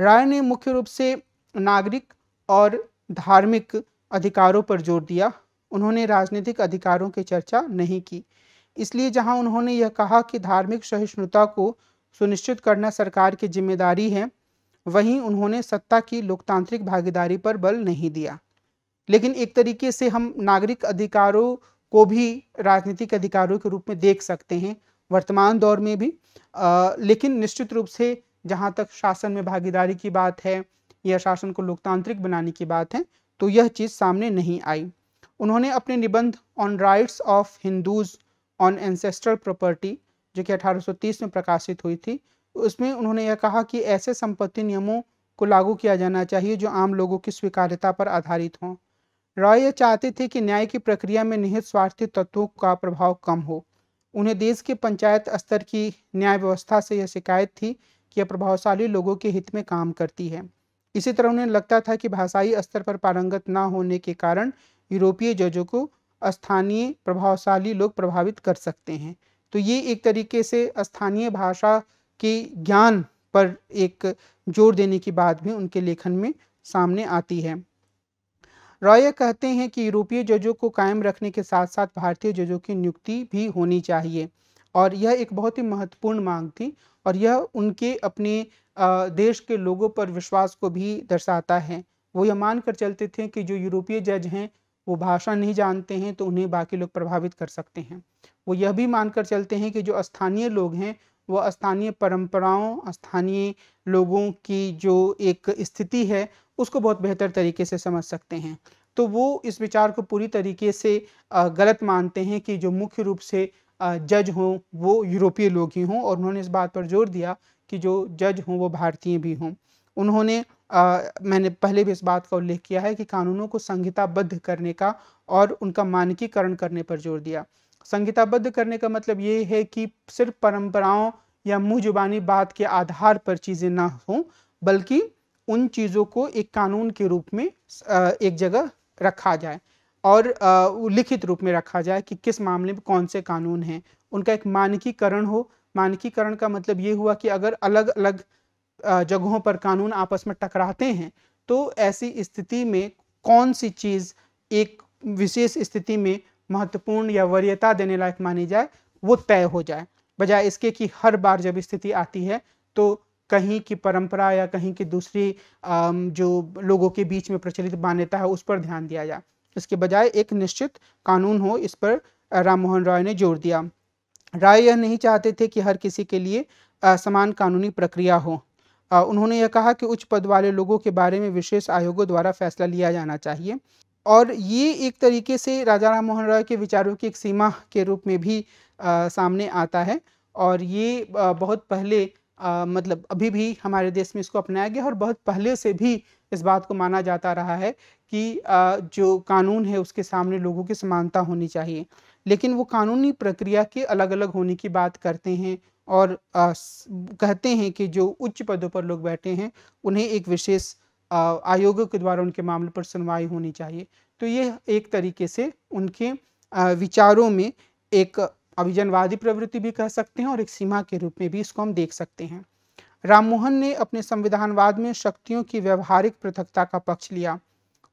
रॉय ने मुख्य रूप से नागरिक और धार्मिक अधिकारों पर जोर दिया उन्होंने राजनीतिक अधिकारों की चर्चा नहीं की इसलिए जहां उन्होंने यह कहा कि धार्मिक सहिष्णुता को सुनिश्चित करना सरकार की जिम्मेदारी है वहीं उन्होंने सत्ता की लोकतांत्रिक भागीदारी पर बल नहीं दिया लेकिन एक तरीके से हम नागरिक अधिकारों को भी राजनीतिक अधिकारों के रूप में देख सकते हैं वर्तमान दौर में भी आ, लेकिन निश्चित रूप से जहां तक शासन में भागीदारी की बात है या शासन को लोकतांत्रिक बनाने की बात है तो यह चीज़ सामने नहीं आई उन्होंने अपने निबंध on rights of Hindus on ancestral property जो कि 1830 में प्रकाशित हुई थी उसमें उन्होंने यह कहा कि ऐसे संपत्ति नियमों को लागू किया जाना चाहिए जो आम लोगों की स्वीकार्यता पर आधारित हों रॉय ये चाहते थे कि न्याय की प्रक्रिया में निहित स्वार्थी तत्वों का प्रभाव कम हो उन्हें देश के पंचायत स्तर की न्याय व्यवस्था से यह शिकायत थी कि यह प्रभावशाली लोगों के हित में काम करती है इसी तरह उन्हें लगता था कि भाषाई स्तर पर पारंगत न होने के कारण यूरोपीय जजों को स्थानीय प्रभावशाली लोग प्रभावित कर सकते हैं तो ये एक तरीके से स्थानीय भाषा के ज्ञान पर एक जोर देने की बात भी उनके लेखन में सामने आती है रॉय कहते हैं कि यूरोपीय जजों को कायम रखने के साथ साथ भारतीय जजों की नियुक्ति भी होनी चाहिए और यह एक बहुत ही महत्वपूर्ण मांग थी और यह उनके अपने देश के लोगों पर विश्वास को भी दर्शाता है वो यह मानकर चलते थे कि जो यूरोपीय जज हैं वो भाषा नहीं जानते हैं तो उन्हें बाकी लोग प्रभावित कर सकते हैं वो यह भी मानकर चलते हैं कि जो स्थानीय लोग हैं वो स्थानीय परंपराओं स्थानीय लोगों की जो एक स्थिति है उसको बहुत बेहतर तरीके से समझ सकते हैं तो वो इस विचार को पूरी तरीके से गलत मानते हैं कि जो मुख्य रूप से जज हों वो यूरोपीय लोग ही हों और उन्होंने इस बात पर जोर दिया कि जो जज हों वो भारतीय भी हों उन्होंने आ, मैंने पहले भी इस बात का उल्लेख किया है कि कानूनों को संहिताबद्ध करने का और उनका मानकीकरण करने पर जोर दिया संहिताबद्ध करने का मतलब ये है कि सिर्फ परंपराओं या मुंह जुबानी बात के आधार पर चीज़ें ना हों बल्कि उन चीज़ों को एक कानून के रूप में एक जगह रखा जाए और लिखित रूप में रखा जाए कि किस मामले में कौन से कानून हैं उनका एक मानकीकरण हो मानकीकरण का मतलब ये हुआ कि अगर अलग अलग जगहों पर कानून आपस में टकराते हैं तो ऐसी स्थिति में कौन सी चीज़ एक विशेष स्थिति में महत्वपूर्ण या वरीयता देने लायक मानी जाए वो तय हो जाए बजाय इसके कि हर बार जब स्थिति आती है तो कहीं की परंपरा या कहीं की दूसरी जो लोगों के बीच में प्रचलित मान्यता है उस पर ध्यान दिया जाए इसके बजाय एक निश्चित कानून हो इस पर राम मोहन रॉय ने जोर दिया राय यह नहीं चाहते थे कि हर किसी के लिए समान कानूनी प्रक्रिया हो उन्होंने यह कहा कि उच्च पद वाले लोगों के बारे में विशेष आयोगों द्वारा फैसला लिया जाना चाहिए और ये एक तरीके से राजा राम मोहन रॉय के विचारों की एक सीमा के रूप में भी आ, सामने आता है और ये आ, बहुत पहले आ, मतलब अभी भी हमारे देश में इसको अपनाया गया और बहुत पहले से भी इस बात को माना जाता रहा है कि आ, जो कानून है उसके सामने लोगों की समानता होनी चाहिए लेकिन वो कानूनी प्रक्रिया के अलग अलग होने की बात करते हैं और आ, कहते हैं कि जो उच्च पदों पर लोग बैठे हैं उन्हें एक विशेष आयोग के द्वारा उनके मामले पर सुनवाई होनी चाहिए तो ये एक तरीके से उनके विचारों में एक अभिजनवादी प्रवृत्ति भी कह सकते हैं और एक सीमा के रूप में भी इसको हम देख सकते हैं राममोहन ने अपने संविधानवाद में शक्तियों की व्यवहारिक पृथकता का पक्ष लिया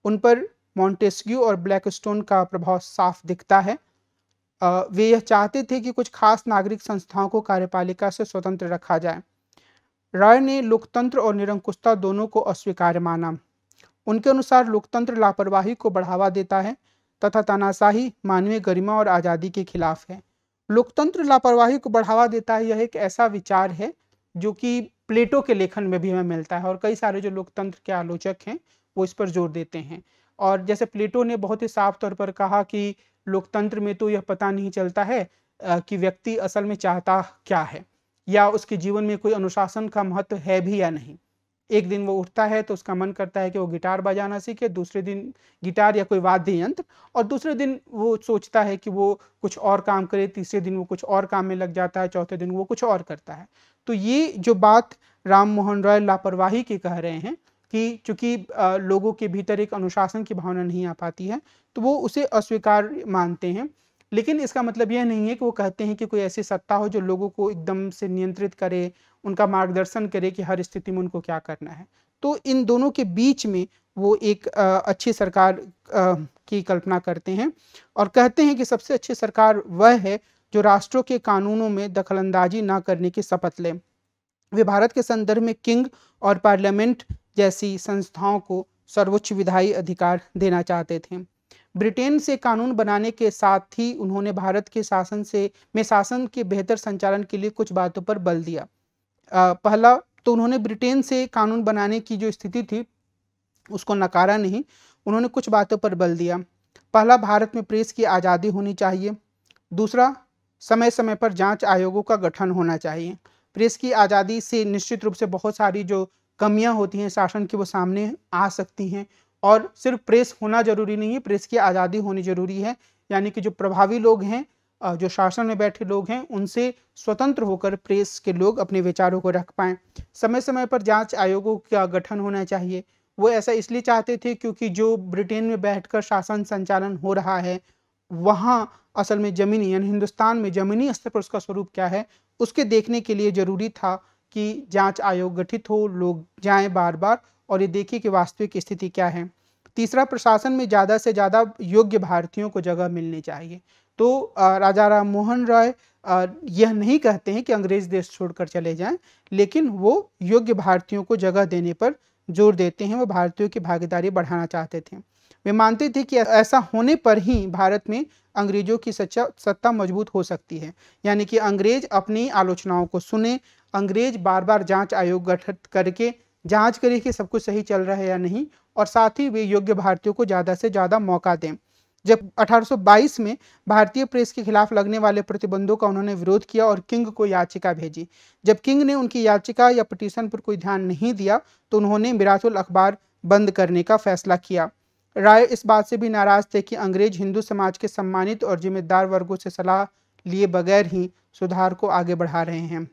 उन पर मॉन्टेस्क्यू और ब्लैकस्टोन का प्रभाव साफ दिखता है वे यह चाहते थे कि कुछ खास नागरिक संस्थाओं को कार्यपालिका से स्वतंत्र रखा जाए राय ने लोकतंत्र और निरंकुशता दोनों को अस्वीकार माना उनके अनुसार लोकतंत्र लापरवाही को बढ़ावा देता है तथा तानाशाही मानवीय गरिमा और आज़ादी के खिलाफ है लोकतंत्र लापरवाही को बढ़ावा देता है यह एक ऐसा विचार है जो कि प्लेटो के लेखन में भी हमें मिलता है और कई सारे जो लोकतंत्र के आलोचक हैं वो इस पर जोर देते हैं और जैसे प्लेटो ने बहुत ही साफ तौर पर कहा कि लोकतंत्र में तो यह पता नहीं चलता है कि व्यक्ति असल में चाहता क्या है या उसके जीवन में कोई अनुशासन का महत्व है भी या नहीं एक दिन वो उठता है तो उसका मन करता है कि वो गिटार बजाना सीखे दूसरे दिन गिटार या कोई वाद्य यंत्र और दूसरे दिन वो सोचता है कि वो कुछ और काम करे तीसरे दिन वो कुछ और काम में लग जाता है चौथे दिन वो कुछ और करता है तो ये जो बात राम मोहन रॉय लापरवाही की कह रहे हैं कि चूंकि लोगों के भीतर एक अनुशासन की भावना नहीं आ पाती है तो वो उसे अस्वीकार मानते हैं लेकिन इसका मतलब यह नहीं है कि वो कहते हैं कि कोई ऐसी सत्ता हो जो लोगों को एकदम से नियंत्रित करे उनका मार्गदर्शन करे कि हर स्थिति में उनको क्या करना है तो इन दोनों के बीच में वो एक आ, अच्छी सरकार आ, की कल्पना करते हैं और कहते हैं कि सबसे अच्छी सरकार वह है जो राष्ट्रों के कानूनों में दखलंदाजी ना करने की शपथ ले वे भारत के संदर्भ में किंग और पार्लियामेंट जैसी संस्थाओं को सर्वोच्च विधायी अधिकार देना चाहते थे ब्रिटेन से कानून बनाने के साथ ही उन्होंने भारत के शासन से में शासन के बेहतर संचालन के लिए कुछ बातों पर बल दिया आ, पहला तो उन्होंने ब्रिटेन से कानून बनाने की जो स्थिति थी उसको नकारा नहीं उन्होंने कुछ बातों पर बल दिया पहला भारत में प्रेस की आज़ादी होनी चाहिए दूसरा समय समय पर जांच आयोगों का गठन होना चाहिए प्रेस की आज़ादी से निश्चित रूप से बहुत सारी जो कमियां होती हैं शासन की वो सामने आ सकती हैं और सिर्फ प्रेस होना जरूरी नहीं है प्रेस की आज़ादी होनी जरूरी है यानी कि जो प्रभावी लोग हैं जो शासन में बैठे लोग हैं उनसे स्वतंत्र होकर प्रेस के लोग अपने विचारों को रख पाएं समय समय पर जांच आयोगों का गठन होना चाहिए वो ऐसा इसलिए चाहते थे क्योंकि जो ब्रिटेन में बैठकर शासन संचालन हो रहा है वहाँ असल में ज़मीनी यानी हिंदुस्तान में ज़मीनी स्तर पर उसका स्वरूप क्या है उसके देखने के लिए ज़रूरी था कि जांच आयोग गठित हो लोग जाएं बार बार और ये देखिए कि वास्तविक स्थिति क्या है तीसरा प्रशासन में ज़्यादा से ज़्यादा योग्य भारतीयों को जगह मिलनी चाहिए तो राजा राम मोहन रॉय यह नहीं कहते हैं कि अंग्रेज देश छोड़कर चले जाएं लेकिन वो योग्य भारतीयों को जगह देने पर जोर देते हैं वो भारतीयों की भागीदारी बढ़ाना चाहते थे वे मानते थे कि ऐसा होने पर ही भारत में अंग्रेजों की सच्चा सत्ता मजबूत हो सकती है यानी कि अंग्रेज अपनी आलोचनाओं को सुने अंग्रेज बार बार जांच आयोग गठित करके जांच करें कि सब कुछ सही चल रहा है या नहीं और साथ ही वे योग्य भारतीयों को ज़्यादा से ज़्यादा मौका दें जब 1822 में भारतीय प्रेस के खिलाफ लगने वाले प्रतिबंधों का उन्होंने विरोध किया और किंग को याचिका भेजी जब किंग ने उनकी याचिका या पिटीशन पर कोई ध्यान नहीं दिया तो उन्होंने मिरासुल अखबार बंद करने का फैसला किया राय इस बात से भी नाराज थे कि अंग्रेज हिंदू समाज के सम्मानित और जिम्मेदार वर्गों से सलाह लिए बगैर ही सुधार को आगे बढ़ा रहे हैं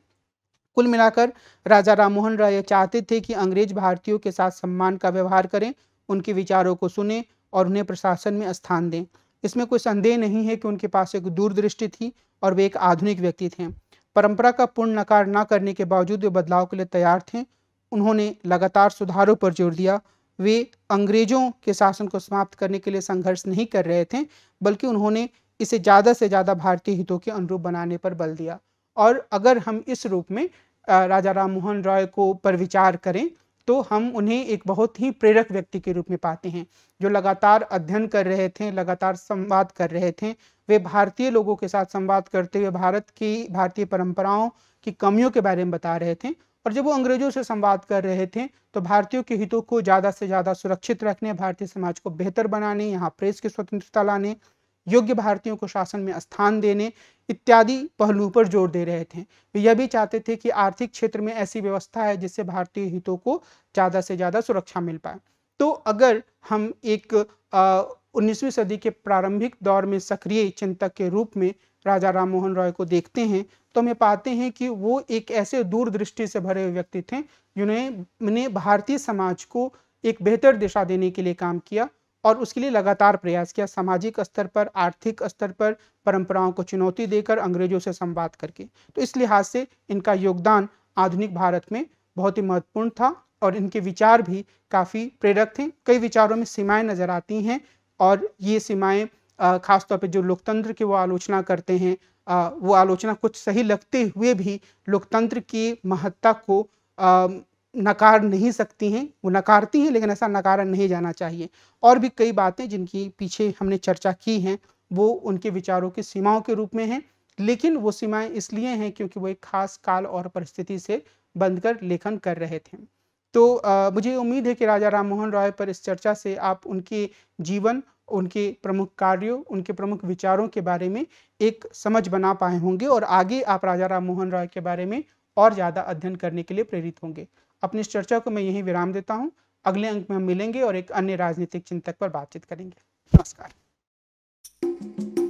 कुल मिलाकर राजा राममोहन राय चाहते थे कि अंग्रेज भारतीयों के साथ सम्मान का व्यवहार करें उनके विचारों को सुने और उन्हें प्रशासन में स्थान दें इसमें कोई संदेह नहीं है कि उनके पास एक दूरदृष्टि थी और वे एक आधुनिक व्यक्ति थे परंपरा का पूर्ण नकार न करने के बावजूद वे बदलाव के लिए तैयार थे उन्होंने लगातार सुधारों पर जोर दिया वे अंग्रेजों के शासन को समाप्त करने के लिए संघर्ष नहीं कर रहे थे बल्कि उन्होंने इसे ज़्यादा से ज़्यादा भारतीय हितों के अनुरूप बनाने पर बल दिया और अगर हम इस रूप में राजा राम मोहन रॉय को पर विचार करें तो हम उन्हें एक बहुत ही प्रेरक व्यक्ति के रूप में पाते हैं जो लगातार अध्ययन कर रहे थे लगातार संवाद कर रहे थे वे भारतीय लोगों के साथ संवाद करते हुए भारत की भारतीय परंपराओं की कमियों के बारे में बता रहे थे और जब वो अंग्रेजों से संवाद कर रहे थे तो भारतीयों के हितों को ज़्यादा से ज़्यादा सुरक्षित रखने भारतीय समाज को बेहतर बनाने यहाँ प्रेस की स्वतंत्रता लाने योग्य भारतीयों को शासन में स्थान देने इत्यादि पहलुओं पर जोर दे रहे थे वे यह भी चाहते थे कि आर्थिक क्षेत्र में ऐसी व्यवस्था है जिससे भारतीय हितों को ज़्यादा से ज़्यादा सुरक्षा मिल पाए तो अगर हम एक उन्नीसवीं सदी के प्रारंभिक दौर में सक्रिय चिंतक के रूप में राजा राम मोहन रॉय को देखते हैं तो हमें पाते हैं कि वो एक ऐसे दूरदृष्टि से भरे हुए व्यक्ति थे जिन्होंने भारतीय समाज को एक बेहतर दिशा देने के लिए काम किया और उसके लिए लगातार प्रयास किया सामाजिक स्तर पर आर्थिक स्तर पर परंपराओं को चुनौती देकर अंग्रेजों से संवाद करके तो इस लिहाज से इनका योगदान आधुनिक भारत में बहुत ही महत्वपूर्ण था और इनके विचार भी काफ़ी प्रेरक थे कई विचारों में सीमाएं नज़र आती हैं और ये सीमाएं खासतौर पर जो लोकतंत्र की वो आलोचना करते हैं वो आलोचना कुछ सही लगते हुए भी लोकतंत्र की महत्ता को नकार नहीं सकती हैं वो नकारती हैं लेकिन ऐसा नकारा नहीं जाना चाहिए और भी कई बातें जिनकी पीछे हमने चर्चा की हैं वो उनके विचारों की सीमाओं के रूप में हैं लेकिन वो सीमाएं इसलिए हैं क्योंकि वो एक खास काल और परिस्थिति से बंद कर लेखन कर रहे थे तो आ, मुझे उम्मीद है कि राजा राम मोहन राय पर इस चर्चा से आप उनके जीवन उनके प्रमुख कार्यों उनके प्रमुख विचारों के बारे में एक समझ बना पाए होंगे और आगे आप राजा राम मोहन रॉय के बारे में और ज़्यादा अध्ययन करने के लिए प्रेरित होंगे अपनी चर्चा को मैं यहीं विराम देता हूँ अगले अंक में हम मिलेंगे और एक अन्य राजनीतिक चिंतक पर बातचीत करेंगे नमस्कार